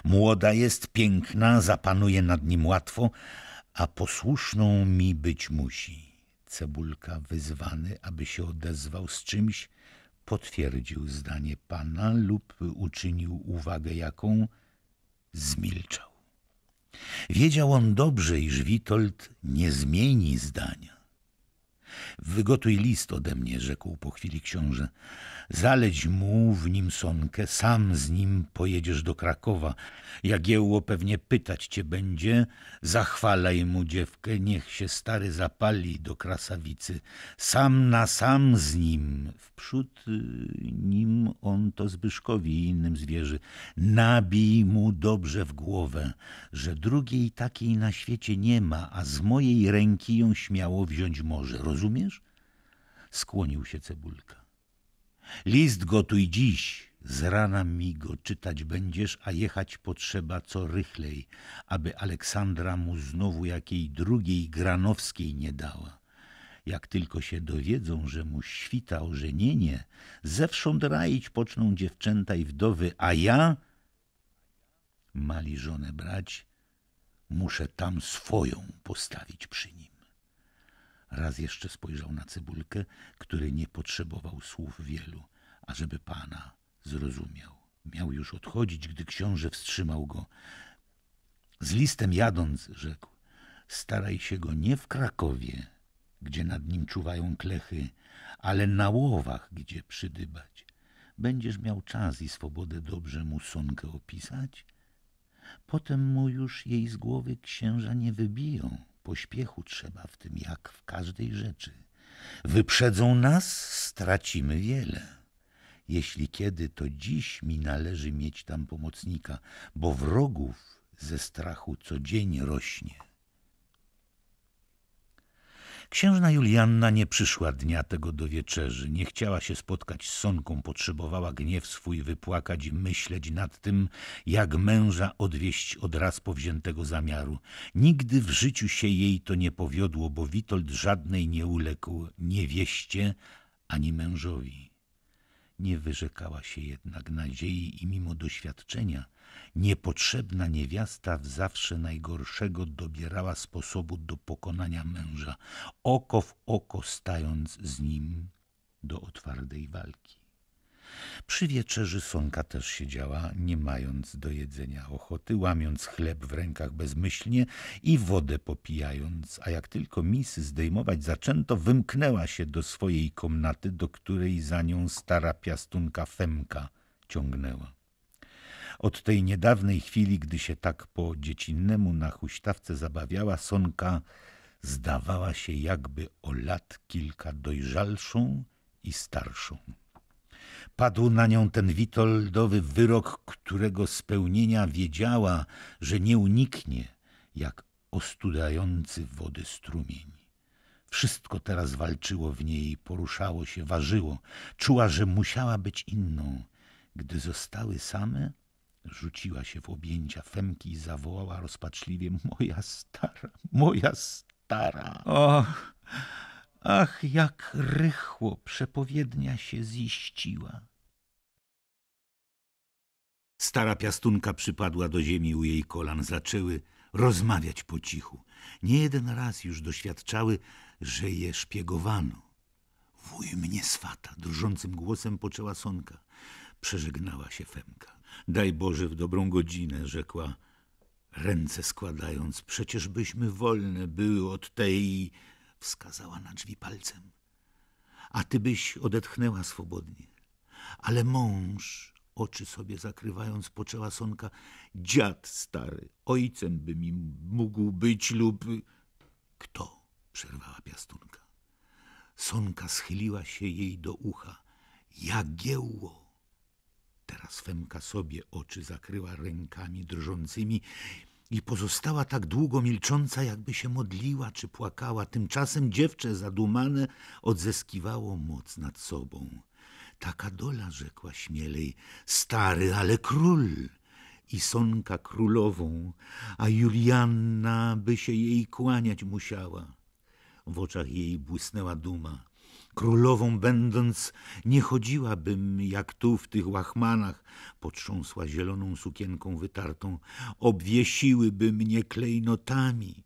Speaker 1: Młoda jest piękna, zapanuje nad nim łatwo, a posłuszną mi być musi. Cebulka wyzwany, aby się odezwał z czymś, potwierdził zdanie pana lub uczynił uwagę, jaką zmilczał. Wiedział on dobrze, iż Witold nie zmieni zdania. Wygotuj list ode mnie, rzekł po chwili książę. Zaleć mu w nim sonkę, sam z nim pojedziesz do Krakowa. Jagiełło pewnie pytać cię będzie, zachwalaj mu dziewkę, niech się stary zapali do krasawicy. Sam na sam z nim, wprzód y, nim on to Zbyszkowi i innym zwierzy. Nabij mu dobrze w głowę, że drugiej takiej na świecie nie ma, a z mojej ręki ją śmiało wziąć może, rozumiesz? Skłonił się cebulka. List gotuj dziś, z rana mi go czytać będziesz, a jechać potrzeba co rychlej, aby Aleksandra mu znowu jakiej drugiej granowskiej nie dała. Jak tylko się dowiedzą, że mu świta ożenienie, zewsząd raić poczną dziewczęta i wdowy, a ja, mali żonę brać, muszę tam swoją postawić przy niej. Raz jeszcze spojrzał na cebulkę, który nie potrzebował słów wielu, ażeby pana zrozumiał. Miał już odchodzić, gdy książę wstrzymał go. Z listem jadąc, rzekł, staraj się go nie w Krakowie, gdzie nad nim czuwają klechy, ale na łowach, gdzie przydybać. Będziesz miał czas i swobodę dobrze mu sonkę opisać. Potem mu już jej z głowy księża nie wybiją. Pośpiechu trzeba w tym jak w każdej rzeczy. Wyprzedzą nas, stracimy wiele. Jeśli kiedy, to dziś mi należy mieć tam pomocnika, bo wrogów ze strachu codzień rośnie. Księżna Julianna nie przyszła dnia tego do wieczerzy. Nie chciała się spotkać z Sonką, potrzebowała gniew swój wypłakać i myśleć nad tym, jak męża odwieść od raz powziętego zamiaru. Nigdy w życiu się jej to nie powiodło, bo Witold żadnej nie uległ niewieście ani mężowi. Nie wyrzekała się jednak nadziei i mimo doświadczenia – Niepotrzebna niewiasta w zawsze najgorszego dobierała sposobu do pokonania męża, oko w oko stając z nim do otwartej walki. Przy wieczerzy Sonka też siedziała, nie mając do jedzenia ochoty, łamiąc chleb w rękach bezmyślnie i wodę popijając, a jak tylko misy zdejmować zaczęto, wymknęła się do swojej komnaty, do której za nią stara piastunka Femka ciągnęła. Od tej niedawnej chwili, gdy się tak po dziecinnemu na huśtawce zabawiała, Sonka zdawała się jakby o lat kilka dojrzalszą i starszą. Padł na nią ten witoldowy wyrok, którego spełnienia wiedziała, że nie uniknie, jak ostudzający wody strumień. Wszystko teraz walczyło w niej, poruszało się, ważyło. Czuła, że musiała być inną. Gdy zostały same, Rzuciła się w objęcia Femki i zawołała rozpaczliwie – moja stara, moja stara! Och, ach, jak rychło przepowiednia się ziściła! Stara piastunka przypadła do ziemi u jej kolan, zaczęły rozmawiać po cichu. Nie jeden raz już doświadczały, że je szpiegowano. Wuj mnie swata, drżącym głosem poczęła Sonka. Przeżegnała się Femka. Daj Boże w dobrą godzinę, rzekła, ręce składając, przecież byśmy wolne były od tej... Wskazała na drzwi palcem. A ty byś odetchnęła swobodnie. Ale mąż, oczy sobie zakrywając, poczęła Sonka, dziad stary, ojcem by mi mógł być lub... Kto? przerwała piastunka. Sonka schyliła się jej do ucha. Jagiełło! Swemka sobie oczy zakryła rękami drżącymi i pozostała tak długo milcząca, jakby się modliła czy płakała. Tymczasem dziewczę zadumane odzyskiwało moc nad sobą. Taka dola, rzekła śmielej, stary, ale król i Sonka królową, a Julianna by się jej kłaniać musiała. W oczach jej błysnęła duma. Królową będąc, nie chodziłabym jak tu w tych łachmanach, potrząsła zieloną sukienką wytartą, obwiesiłyby mnie klejnotami.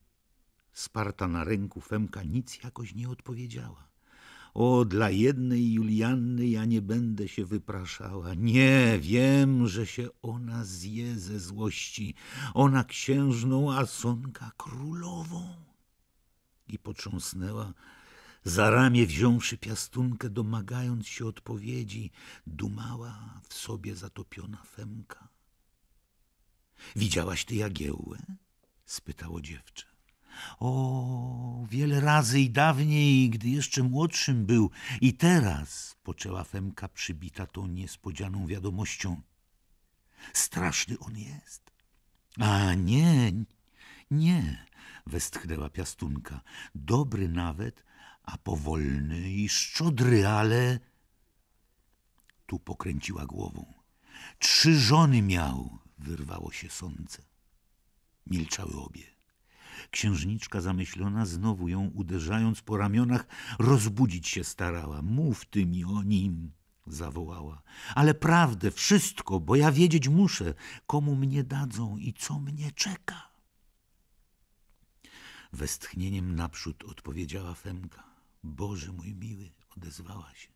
Speaker 1: Sparta na ręku Femka nic jakoś nie odpowiedziała. O, dla jednej Julianny ja nie będę się wypraszała. Nie, wiem, że się ona zje ze złości. Ona księżną, a Sonka królową. I potrząsnęła za ramię wziąwszy piastunkę, domagając się odpowiedzi, dumała w sobie zatopiona Femka. Widziałaś ty Jagiełę? spytało dziewczę. O, wiele razy i dawniej, gdy jeszcze młodszym był, i teraz, poczęła Femka przybita tą niespodzianą wiadomością. Straszny on jest. A nie, nie, westchnęła piastunka. Dobry nawet, a powolny i szczodry, ale... Tu pokręciła głową. Trzy żony miał, wyrwało się sądze. Milczały obie. Księżniczka zamyślona, znowu ją uderzając po ramionach, rozbudzić się starała. Mów ty mi o nim, zawołała. Ale prawdę, wszystko, bo ja wiedzieć muszę, komu mnie dadzą i co mnie czeka. Westchnieniem naprzód odpowiedziała Femka. Boże mój miły, odezwała się.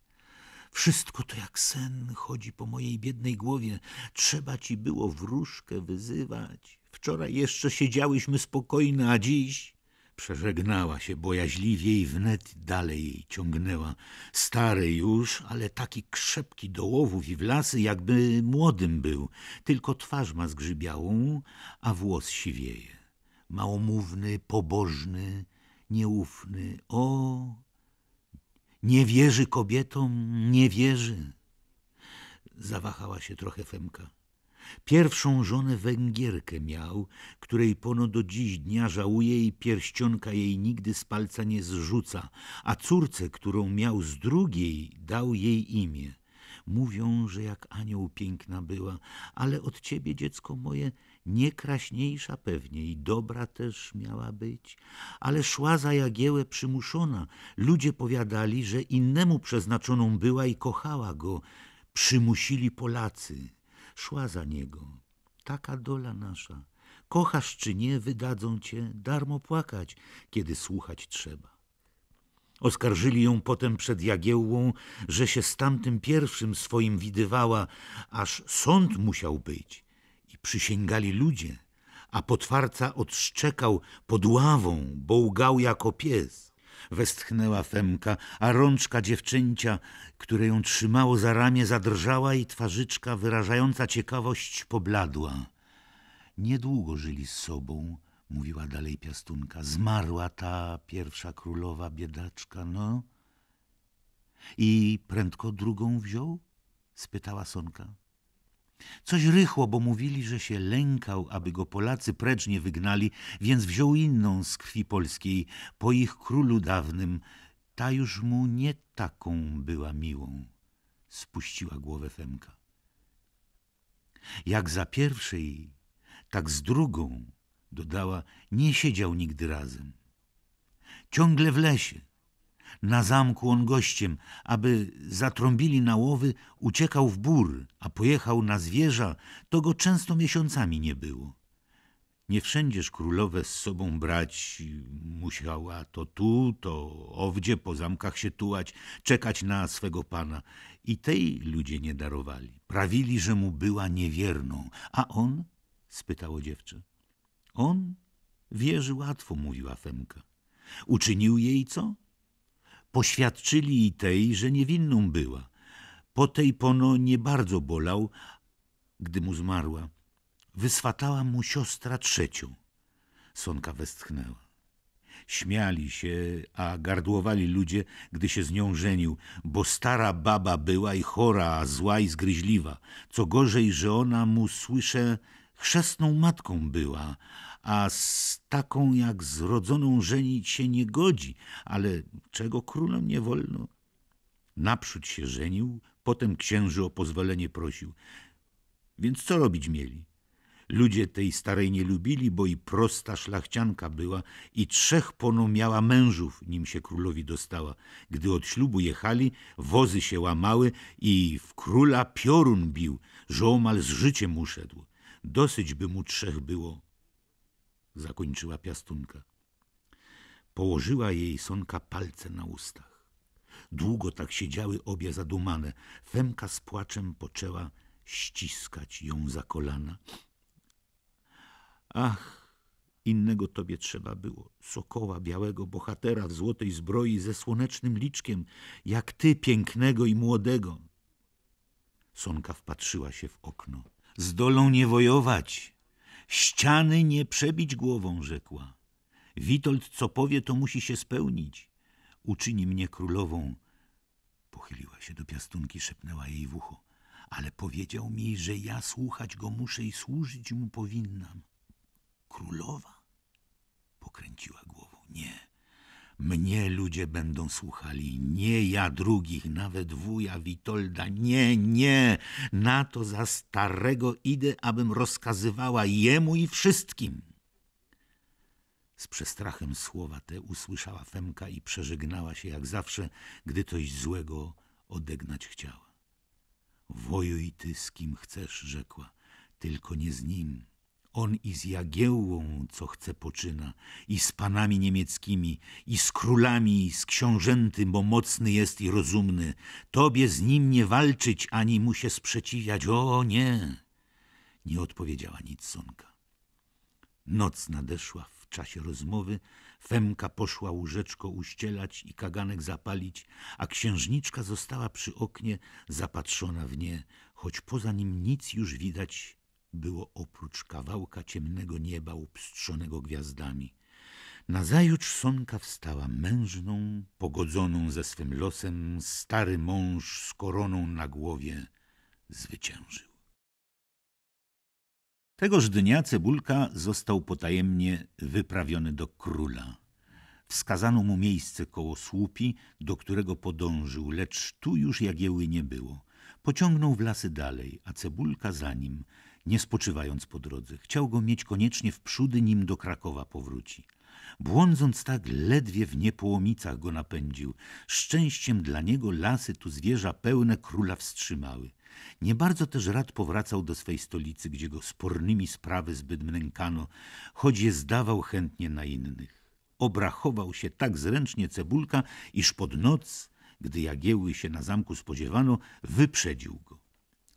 Speaker 1: Wszystko to jak sen chodzi po mojej biednej głowie. Trzeba ci było wróżkę wyzywać. Wczoraj jeszcze siedziałyśmy spokojne, a dziś... Przeżegnała się bojaźliwie i wnet dalej jej ciągnęła. Stary już, ale taki krzepki do łowów i w lasy, jakby młodym był. Tylko twarz ma zgrzybiałą, a włos siwieje. Małomówny, pobożny, nieufny. O, nie wierzy kobietom, nie wierzy. Zawahała się trochę Femka. Pierwszą żonę Węgierkę miał, której pono do dziś dnia żałuje i pierścionka jej nigdy z palca nie zrzuca, a córce, którą miał z drugiej, dał jej imię. Mówią, że jak anioł piękna była, ale od ciebie, dziecko moje, Niekraśniejsza pewnie i dobra też miała być, ale szła za Jagiełę przymuszona. Ludzie powiadali, że innemu przeznaczoną była i kochała go. Przymusili Polacy. Szła za niego. Taka dola nasza. Kochasz czy nie, wydadzą cię, darmo płakać, kiedy słuchać trzeba. Oskarżyli ją potem przed Jagiełłą, że się z tamtym pierwszym swoim widywała, aż sąd musiał być przysięgali ludzie, a potwarca odszczekał pod ławą, bołgał jako pies. Westchnęła Femka, a rączka dziewczęcia, które ją trzymało za ramię, zadrżała i twarzyczka wyrażająca ciekawość pobladła. Niedługo żyli z sobą, mówiła dalej piastunka. Zmarła ta pierwsza królowa biedaczka, no. I prędko drugą wziął? spytała Sonka. Coś rychło, bo mówili, że się lękał, aby go Polacy precz nie wygnali, więc wziął inną z krwi polskiej, po ich królu dawnym. Ta już mu nie taką była miłą. Spuściła głowę Femka. Jak za pierwszej, tak z drugą, dodała, nie siedział nigdy razem. Ciągle w lesie, na zamku on gościem, aby zatrąbili na łowy, uciekał w bór, a pojechał na zwierza, to go często miesiącami nie było. Nie wszędzież królowe z sobą brać musiała to tu, to owdzie, po zamkach się tułać, czekać na swego pana. I tej ludzie nie darowali. Prawili, że mu była niewierną. A on? spytało dziewczę. On wierzy łatwo, mówiła Femka. Uczynił jej co? Poświadczyli i tej, że niewinną była. Po tej pono nie bardzo bolał, gdy mu zmarła. Wyswatała mu siostra trzecią. Sonka westchnęła. Śmiali się, a gardłowali ludzie, gdy się z nią żenił, bo stara baba była i chora, a zła i zgryźliwa. Co gorzej, że ona mu, słyszę, chrzestną matką była, a z taką jak zrodzoną żenić się nie godzi, ale czego królom nie wolno? Naprzód się żenił, potem księży o pozwolenie prosił. Więc co robić mieli? Ludzie tej starej nie lubili, bo i prosta szlachcianka była i trzech pono miała mężów, nim się królowi dostała. Gdy od ślubu jechali, wozy się łamały i w króla piorun bił, że omal z życiem uszedł. Dosyć by mu trzech było zakończyła piastunka. Położyła jej Sonka palce na ustach. Długo tak siedziały obie zadumane. Femka z płaczem poczęła ściskać ją za kolana. Ach, innego tobie trzeba było, sokoła białego, bohatera w złotej zbroi ze słonecznym liczkiem, jak ty, pięknego i młodego. Sonka wpatrzyła się w okno. Zdolą nie wojować, Ściany nie przebić głową, rzekła. Witold, co powie, to musi się spełnić. Uczyni mnie królową. Pochyliła się do piastunki, szepnęła jej w ucho. Ale powiedział mi, że ja słuchać go muszę i służyć mu powinnam. Królowa? Pokręciła głową. Nie, mnie ludzie będą słuchali, nie ja drugich, nawet wuja Witolda. Nie, nie, na to za starego idę, abym rozkazywała jemu i wszystkim. Z przestrachem słowa te usłyszała Femka i przeżegnała się jak zawsze, gdy coś złego odegnać chciała. Wojuj ty z kim chcesz, rzekła, tylko nie z nim. On i z Jagiełłą, co chce poczyna, i z panami niemieckimi, i z królami, i z książętym, bo mocny jest i rozumny. Tobie z nim nie walczyć, ani mu się sprzeciwiać. O nie! Nie odpowiedziała nic Sonka. Noc nadeszła w czasie rozmowy. Femka poszła łóżeczko uścielać i kaganek zapalić, a księżniczka została przy oknie, zapatrzona w nie, choć poza nim nic już widać było oprócz kawałka ciemnego nieba upstrzonego gwiazdami. Nazajutrz Sonka wstała mężną, pogodzoną ze swym losem, stary mąż z koroną na głowie zwyciężył. Tegoż dnia Cebulka został potajemnie wyprawiony do króla. Wskazano mu miejsce koło słupi, do którego podążył, lecz tu już Jagieły nie było. Pociągnął w lasy dalej, a Cebulka za nim – nie spoczywając po drodze. Chciał go mieć koniecznie w przódy, nim do Krakowa powróci. Błądząc tak, ledwie w niepołomicach go napędził. Szczęściem dla niego lasy tu zwierza pełne króla wstrzymały. Nie bardzo też rad powracał do swej stolicy, gdzie go spornymi sprawy zbyt mnękano, choć je zdawał chętnie na innych. Obrachował się tak zręcznie cebulka, iż pod noc, gdy jagieły się na zamku spodziewano, wyprzedził go.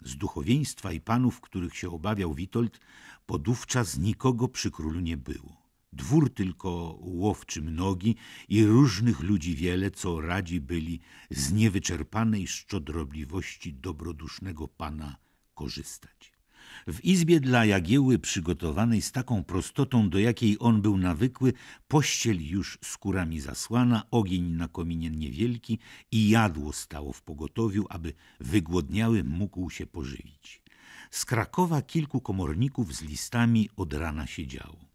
Speaker 1: Z duchowieństwa i panów, których się obawiał Witold, podówczas nikogo przy królu nie było. Dwór tylko łowczy mnogi i różnych ludzi wiele, co radzi byli z niewyczerpanej szczodrobliwości dobrodusznego pana korzystać. W izbie dla Jagieły przygotowanej z taką prostotą, do jakiej on był nawykły, pościel już skórami zasłana, ogień na kominie niewielki i jadło stało w pogotowiu, aby wygłodniały mógł się pożywić. Z Krakowa kilku komorników z listami od rana siedziało.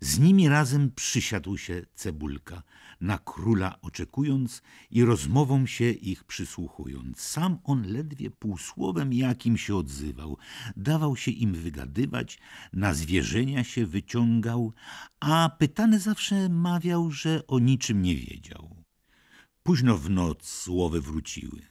Speaker 1: Z nimi razem przysiadł się Cebulka, na króla oczekując i rozmowom się ich przysłuchując. Sam on ledwie półsłowem jakim się odzywał, dawał się im wygadywać, na zwierzenia się wyciągał, a pytany zawsze mawiał, że o niczym nie wiedział. Późno w noc słowy wróciły.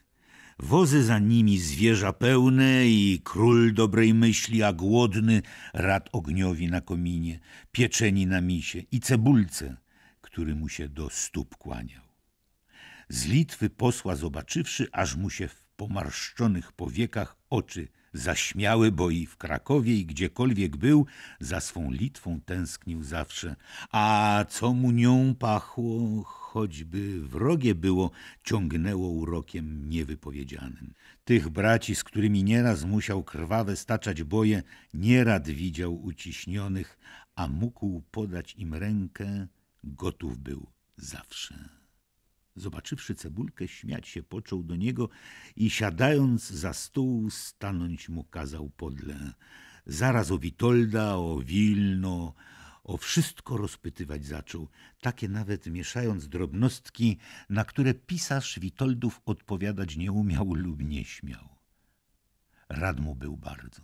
Speaker 1: Wozy za nimi zwierza pełne i król dobrej myśli, a głodny rad ogniowi na kominie, pieczeni na misie i cebulce – który mu się do stóp kłaniał. Z Litwy posła zobaczywszy, aż mu się w pomarszczonych powiekach oczy zaśmiały, bo i w Krakowie i gdziekolwiek był, za swą Litwą tęsknił zawsze. A co mu nią pachło, choćby wrogie było, ciągnęło urokiem niewypowiedzianym. Tych braci, z którymi nieraz musiał krwawe staczać boje, nierad widział uciśnionych, a mógł podać im rękę, Gotów był zawsze. Zobaczywszy cebulkę, śmiać się począł do niego i siadając za stół, stanąć mu kazał podle. Zaraz o Witolda, o Wilno, o wszystko rozpytywać zaczął, takie nawet mieszając drobnostki, na które pisarz Witoldów odpowiadać nie umiał lub nie śmiał. Rad mu był bardzo.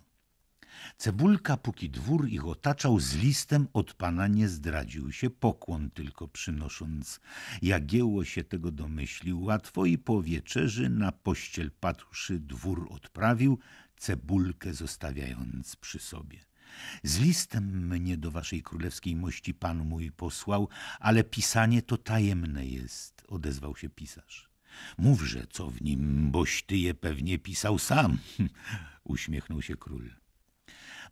Speaker 1: Cebulka, póki dwór ich otaczał, z listem od pana nie zdradził się, pokłon tylko przynosząc. Jagieło się tego domyślił łatwo i po wieczerzy na pościel patrzy dwór odprawił, cebulkę zostawiając przy sobie. Z listem mnie do waszej królewskiej mości pan mój posłał, ale pisanie to tajemne jest, odezwał się pisarz. Mówże, co w nim, boś ty je pewnie pisał sam, uśmiechnął się król.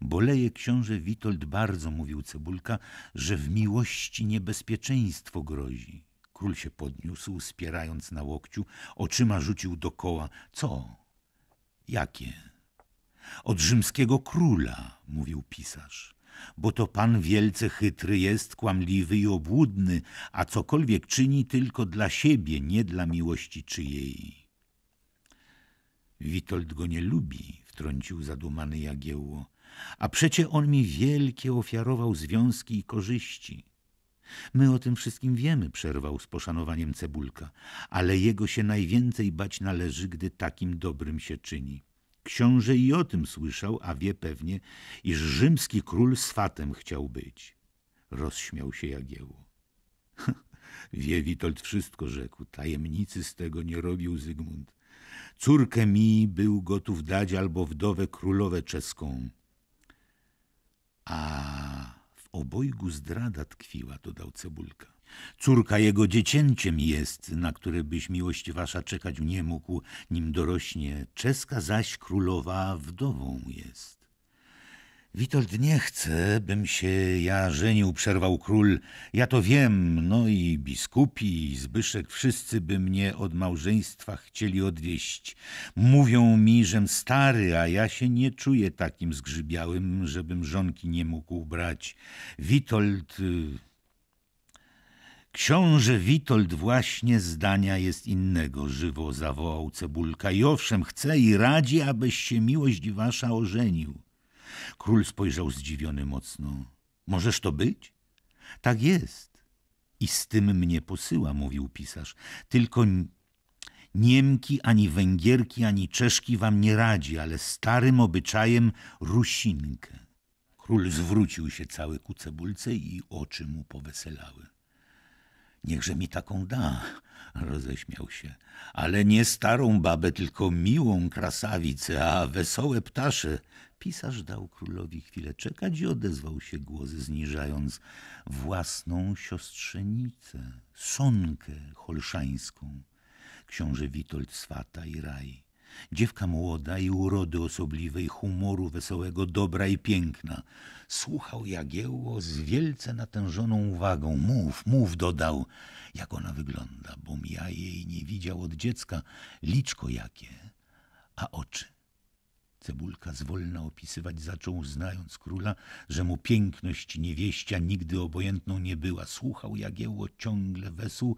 Speaker 1: Boleje książę Witold bardzo, mówił Cebulka, że w miłości niebezpieczeństwo grozi. Król się podniósł, spierając na łokciu, oczyma rzucił dokoła. Co? Jakie? Od rzymskiego króla, mówił pisarz bo to pan wielce chytry jest, kłamliwy i obłudny, a cokolwiek czyni tylko dla siebie, nie dla miłości czyjej. Witold go nie lubi, wtrącił zadumany Jagiełło. A przecie on mi wielkie ofiarował związki i korzyści. My o tym wszystkim wiemy, przerwał z poszanowaniem cebulka, ale jego się najwięcej bać należy, gdy takim dobrym się czyni. Książę i o tym słyszał, a wie pewnie, iż rzymski król swatem chciał być. Rozśmiał się Jagiełło. Wie Witold wszystko, rzekł. Tajemnicy z tego nie robił Zygmunt. Córkę mi był gotów dać albo wdowę królowę czeską. A w obojgu zdrada tkwiła, dodał Cebulka. Córka jego dziecięciem jest, na które byś miłość wasza czekać nie mógł, nim dorośnie. Czeska zaś królowa wdową jest. Witold nie chce, bym się ja żenił, przerwał król. Ja to wiem, no i biskupi, i Zbyszek, wszyscy by mnie od małżeństwa chcieli odwieść. Mówią mi, żem stary, a ja się nie czuję takim zgrzybiałym, żebym żonki nie mógł brać. Witold... Y, książę Witold właśnie zdania jest innego, żywo zawołał Cebulka. I owszem, chce i radzi, abyś się miłość wasza ożenił. Król spojrzał zdziwiony mocno. Możesz to być? Tak jest. I z tym mnie posyła, mówił pisarz. Tylko Niemki, ani Węgierki, ani Czeszki wam nie radzi, ale starym obyczajem Rusinkę. Król zwrócił się cały ku cebulce i oczy mu poweselały. Niechże mi taką da, roześmiał się, ale nie starą babę, tylko miłą krasawicę, a wesołe ptasze Pisarz dał królowi chwilę czekać i odezwał się głos, zniżając własną siostrzenicę, Sonkę holszańską, książę Witold Swata i Raj. Dziewka młoda i urody osobliwej, humoru wesołego, dobra i piękna. Słuchał Jagiełło z wielce natężoną uwagą. Mów, mów, dodał, jak ona wygląda, bom ja jej nie widział od dziecka, liczko jakie, a oczy Cebulka zwolna opisywać zaczął, znając króla, że mu piękność niewieścia nigdy obojętną nie była. Słuchał Jagiełło ciągle wesół,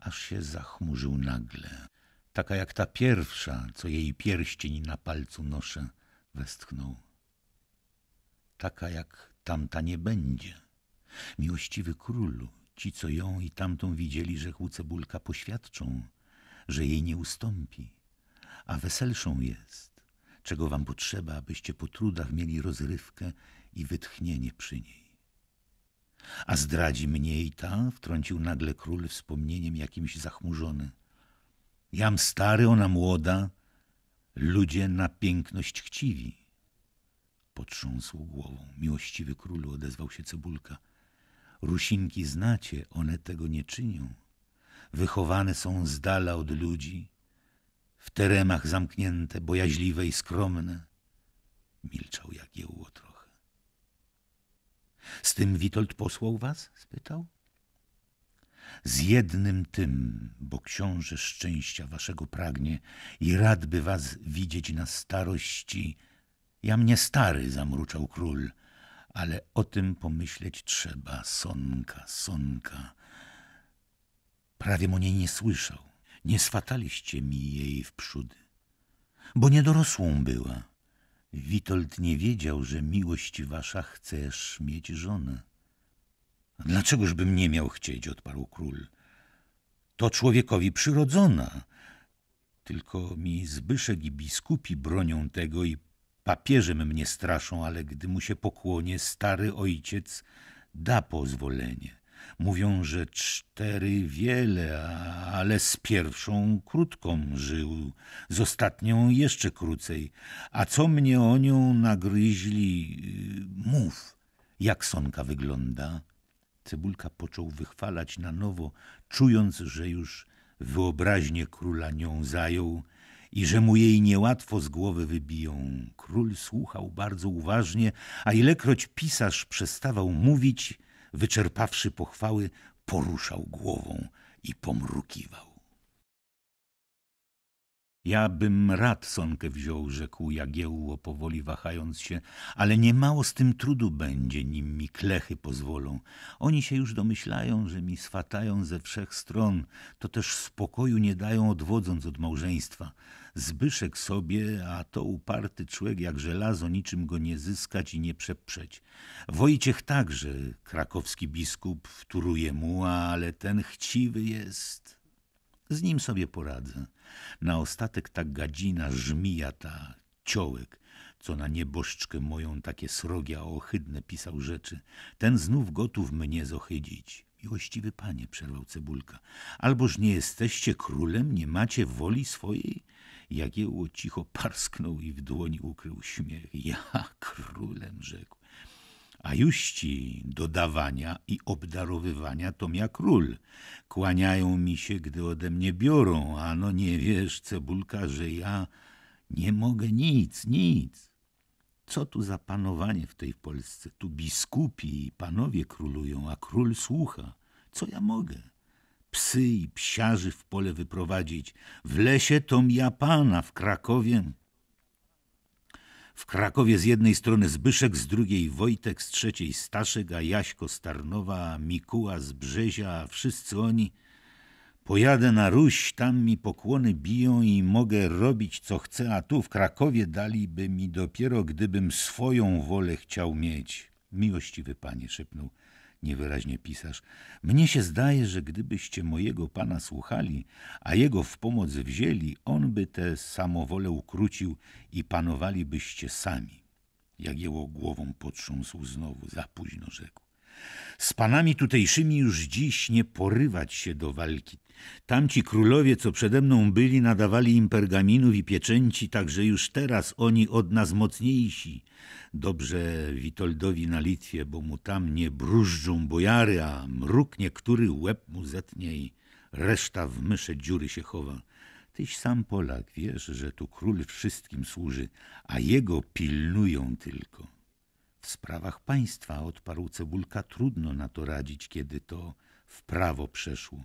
Speaker 1: aż się zachmurzył nagle. Taka jak ta pierwsza, co jej pierścień na palcu noszę, westchnął. Taka jak tamta nie będzie. Miłościwy królu, ci, co ją i tamtą widzieli, rzekł Cebulka, poświadczą, że jej nie ustąpi, a weselszą jest czego wam potrzeba, abyście po trudach mieli rozrywkę i wytchnienie przy niej. A zdradzi mnie i ta, wtrącił nagle król wspomnieniem jakimś zachmurzony. Jam stary, ona młoda, ludzie na piękność chciwi. Potrząsł głową. Miłościwy królu odezwał się cebulka. Rusinki znacie, one tego nie czynią. Wychowane są z dala od ludzi, w teremach zamknięte, bojaźliwe i skromne. Milczał Jagiełło trochę. Z tym Witold posłał was? spytał. Z jednym tym, bo książę szczęścia waszego pragnie i radby was widzieć na starości. Ja mnie stary, zamruczał król, ale o tym pomyśleć trzeba, sonka, sonka. Prawie mu niej nie słyszał. Nie swataliście mi jej w bo niedorosłą była. Witold nie wiedział, że miłość wasza chcesz mieć żonę. Dlaczegożbym nie miał chcieć, odparł król. To człowiekowi przyrodzona. Tylko mi Zbyszek i biskupi bronią tego i papieżem mnie straszą, ale gdy mu się pokłonie, stary ojciec da pozwolenie. Mówią, że cztery wiele, ale z pierwszą krótką żył, z ostatnią jeszcze krócej. A co mnie o nią nagryźli? Y, mów, jak Sonka wygląda? Cebulka począł wychwalać na nowo, czując, że już wyobraźnię króla nią zajął i że mu jej niełatwo z głowy wybiją. Król słuchał bardzo uważnie, a ilekroć pisarz przestawał mówić – wyczerpawszy pochwały, poruszał głową i pomrukiwał. Ja bym rad Sonkę wziął, rzekł Jagiełło, powoli wahając się, ale niemało z tym trudu będzie, nim mi klechy pozwolą. Oni się już domyślają, że mi swatają ze wszech stron, to też spokoju nie dają, odwodząc od małżeństwa. Zbyszek sobie, a to uparty człowiek jak żelazo, niczym go nie zyskać i nie przeprzeć. Wojciech także, krakowski biskup, wtóruje mu, ale ten chciwy jest. Z nim sobie poradzę. Na ostatek ta gadzina, żmija ta, ciołek, co na nieboszczkę moją takie a ohydne pisał rzeczy. Ten znów gotów mnie zohydzić. Miłościwy panie, przerwał cebulka, alboż nie jesteście królem, nie macie woli swojej? Jagiełło cicho parsknął i w dłoni ukrył śmiech. Ja królem, rzekł a juści dodawania i obdarowywania to ja król. Kłaniają mi się, gdy ode mnie biorą, a no nie wiesz, cebulka, że ja nie mogę nic, nic. Co tu za panowanie w tej Polsce? Tu biskupi i panowie królują, a król słucha. Co ja mogę? Psy i psiarzy w pole wyprowadzić. W lesie tom ja pana, w Krakowie w Krakowie z jednej strony Zbyszek, z drugiej Wojtek, z trzeciej Staszek, a Jaśko Starnowa, Mikuła z Brzezia, wszyscy oni. Pojadę na Ruś, tam mi pokłony biją i mogę robić co chcę, a tu w Krakowie daliby mi dopiero, gdybym swoją wolę chciał mieć. Miłościwy panie, szepnął niewyraźnie pisarz, mnie się zdaje, że gdybyście mojego pana słuchali, a jego w pomoc wzięli, on by tę samowolę ukrócił i panowalibyście sami. Jagieło głową potrząsł znowu, za późno rzekł. Z panami tutejszymi już dziś nie porywać się do walki Tamci królowie, co przede mną byli, nadawali im pergaminów i pieczęci, także już teraz oni od nas mocniejsi. Dobrze Witoldowi na Litwie, bo mu tam nie brużdżą bojary, a mruk niektóry łeb mu zetnie i reszta w mysze dziury się chowa. Tyś sam Polak, wiesz, że tu król wszystkim służy, a jego pilnują tylko. W sprawach państwa, odparł Cebulka, trudno na to radzić, kiedy to w prawo przeszło.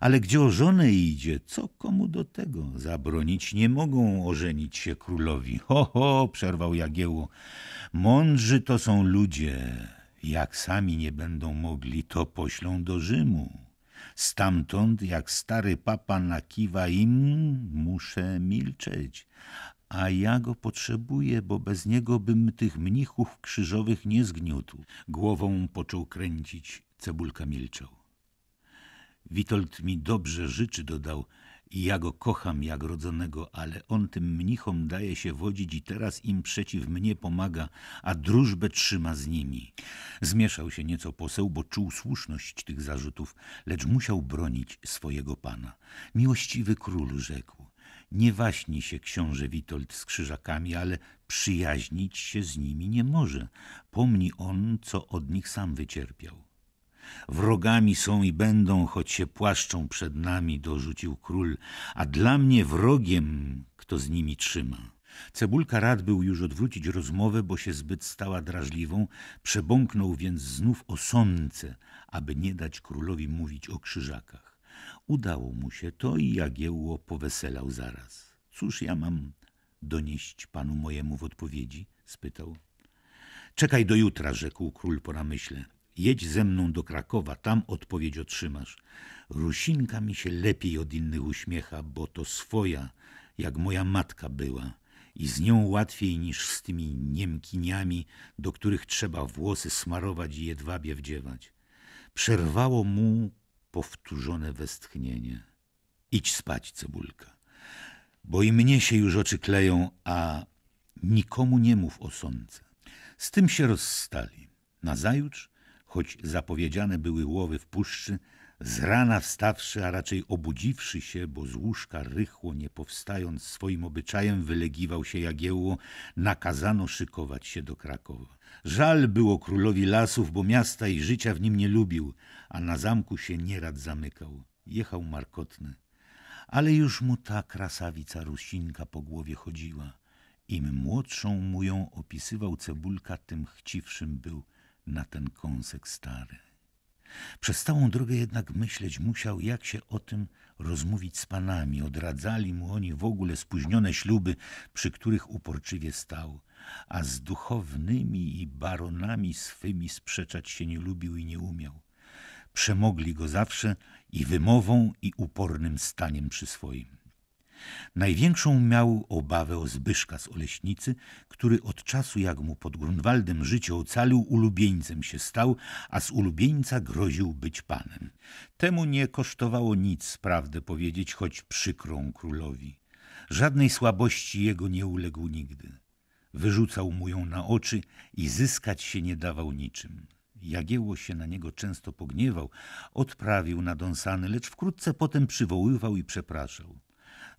Speaker 1: Ale gdzie o żonę idzie, co komu do tego? Zabronić nie mogą ożenić się królowi. Ho, ho, przerwał Jagiełło. Mądrzy to są ludzie. Jak sami nie będą mogli, to poślą do Rzymu. Stamtąd, jak stary papa nakiwa im, muszę milczeć. A ja go potrzebuję, bo bez niego bym tych mnichów krzyżowych nie zgniótł. Głową począł kręcić, cebulka milczał. Witold mi dobrze życzy, dodał, i ja go kocham jak rodzonego, ale on tym mnichom daje się wodzić i teraz im przeciw mnie pomaga, a drużbę trzyma z nimi. Zmieszał się nieco poseł, bo czuł słuszność tych zarzutów, lecz musiał bronić swojego pana. Miłościwy król rzekł, nie waśni się książę Witold z krzyżakami, ale przyjaźnić się z nimi nie może. Pomni on, co od nich sam wycierpiał. Wrogami są i będą, choć się płaszczą przed nami, dorzucił król, a dla mnie wrogiem, kto z nimi trzyma. Cebulka rad był już odwrócić rozmowę, bo się zbyt stała drażliwą, przebąknął więc znów o sące, aby nie dać królowi mówić o krzyżakach. Udało mu się to i Jagiełło poweselał zaraz. Cóż ja mam donieść panu mojemu w odpowiedzi? spytał. Czekaj do jutra, rzekł król po namyśle. Jedź ze mną do Krakowa, tam odpowiedź otrzymasz. Rusinka mi się lepiej od innych uśmiecha, bo to swoja, jak moja matka była. I z nią łatwiej niż z tymi Niemkiniami, do których trzeba włosy smarować i jedwabie wdziewać. Przerwało mu powtórzone westchnienie. Idź spać, cebulka, bo i mnie się już oczy kleją, a nikomu nie mów o sądze. Z tym się rozstali. Nazajutrz choć zapowiedziane były łowy w puszczy, z rana wstawszy, a raczej obudziwszy się, bo z łóżka rychło nie powstając swoim obyczajem wylegiwał się Jagiełło, nakazano szykować się do Krakowa. Żal było królowi lasów, bo miasta i życia w nim nie lubił, a na zamku się nierad zamykał. Jechał markotny. Ale już mu ta krasawica Rusinka po głowie chodziła. Im młodszą mu ją opisywał Cebulka, tym chciwszym był – na ten kąsek stary. Przez całą drogę jednak myśleć musiał, jak się o tym rozmówić z panami. Odradzali mu oni w ogóle spóźnione śluby, przy których uporczywie stał, a z duchownymi i baronami swymi sprzeczać się nie lubił i nie umiał. Przemogli go zawsze i wymową, i upornym staniem przy swoim. Największą miał obawę o Zbyszka z Oleśnicy, który od czasu jak mu pod Grunwaldem życie ocalił, ulubieńcem się stał, a z ulubieńca groził być panem. Temu nie kosztowało nic, prawdę powiedzieć, choć przykrą królowi. Żadnej słabości jego nie uległ nigdy. Wyrzucał mu ją na oczy i zyskać się nie dawał niczym. Jagieło się na niego często pogniewał, odprawił na lecz wkrótce potem przywoływał i przepraszał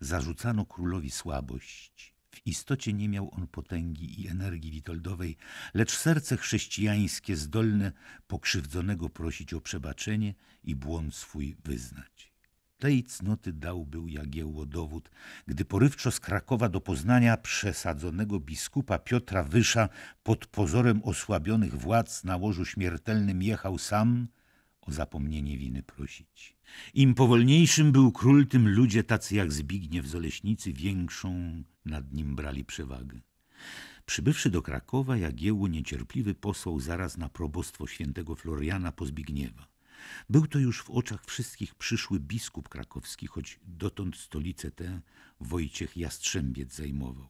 Speaker 1: zarzucano królowi słabość. W istocie nie miał on potęgi i energii witoldowej, lecz serce chrześcijańskie zdolne pokrzywdzonego prosić o przebaczenie i błąd swój wyznać. Tej cnoty dał był Jagiełło dowód, gdy porywczo z Krakowa do Poznania przesadzonego biskupa Piotra Wysza pod pozorem osłabionych władz na łożu śmiertelnym jechał sam o zapomnienie winy prosić. Im powolniejszym był król, tym ludzie tacy jak Zbigniew z Oleśnicy większą nad nim brali przewagę. Przybywszy do Krakowa, Jagiełło niecierpliwy posłał zaraz na probostwo świętego Floriana po Zbigniewa. Był to już w oczach wszystkich przyszły biskup krakowski, choć dotąd stolicę tę Wojciech Jastrzębiec zajmował.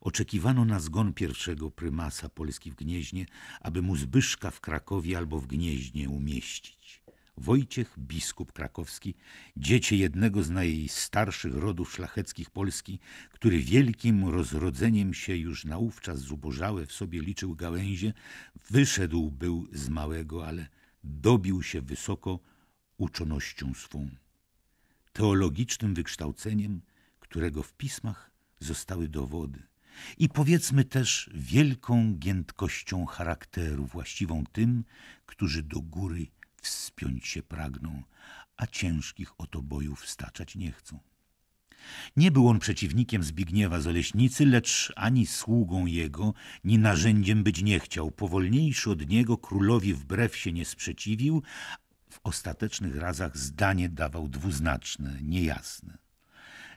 Speaker 1: Oczekiwano na zgon pierwszego prymasa Polski w Gnieźnie, aby mu Zbyszka w Krakowie albo w Gnieźnie umieścić. Wojciech, biskup krakowski, dziecię jednego z najstarszych rodów szlacheckich Polski, który wielkim rozrodzeniem się już naówczas zubożałe w sobie liczył gałęzie, wyszedł był z małego, ale dobił się wysoko uczonością swą, teologicznym wykształceniem, którego w pismach zostały dowody i powiedzmy też wielką giętkością charakteru właściwą tym, którzy do góry wspiąć się pragną, a ciężkich oto bojów staczać nie chcą. Nie był on przeciwnikiem Zbigniewa Zaleśnicy, lecz ani sługą jego, ni narzędziem być nie chciał. Powolniejszy od niego królowi wbrew się nie sprzeciwił, w ostatecznych razach zdanie dawał dwuznaczne, niejasne.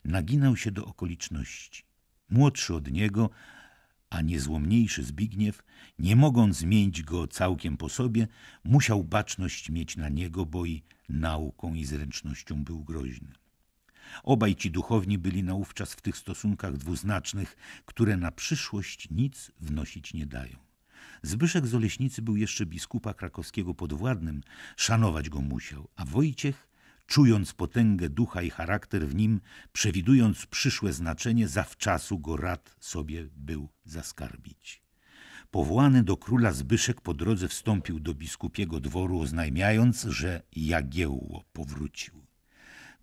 Speaker 1: Naginał się do okoliczności. Młodszy od niego, a niezłomniejszy Zbigniew, nie mogąc zmienić go całkiem po sobie, musiał baczność mieć na niego, bo i nauką i zręcznością był groźny. Obaj ci duchowni byli naówczas w tych stosunkach dwuznacznych, które na przyszłość nic wnosić nie dają. Zbyszek z Oleśnicy był jeszcze biskupa krakowskiego podwładnym, szanować go musiał, a Wojciech czując potęgę ducha i charakter w nim, przewidując przyszłe znaczenie, zawczasu go rad sobie był zaskarbić. Powołany do króla Zbyszek po drodze wstąpił do biskupiego dworu, oznajmiając, że Jagiełło powrócił.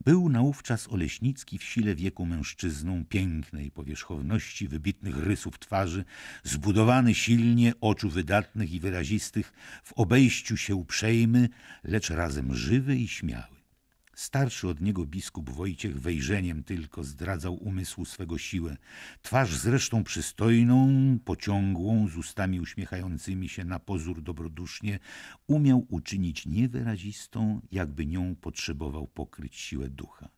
Speaker 1: Był naówczas Oleśnicki w sile wieku mężczyzną, pięknej powierzchowności, wybitnych rysów twarzy, zbudowany silnie, oczu wydatnych i wyrazistych, w obejściu się uprzejmy, lecz razem żywy i śmiały. Starszy od niego biskup Wojciech wejrzeniem tylko zdradzał umysłu swego siłę. Twarz zresztą przystojną, pociągłą, z ustami uśmiechającymi się na pozór dobrodusznie, umiał uczynić niewyrazistą, jakby nią potrzebował pokryć siłę ducha.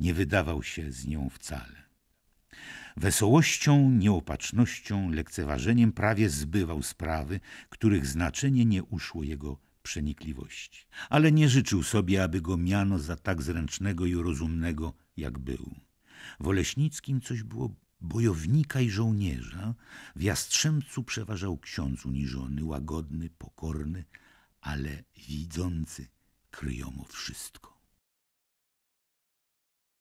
Speaker 1: Nie wydawał się z nią wcale. Wesołością, nieopatrznością, lekceważeniem prawie zbywał sprawy, których znaczenie nie uszło jego przenikliwości, ale nie życzył sobie, aby go miano za tak zręcznego i rozumnego, jak był. W Oleśnickim coś było bojownika i żołnierza, w Jastrzębcu przeważał ksiądz uniżony, łagodny, pokorny, ale widzący kryjomo wszystko.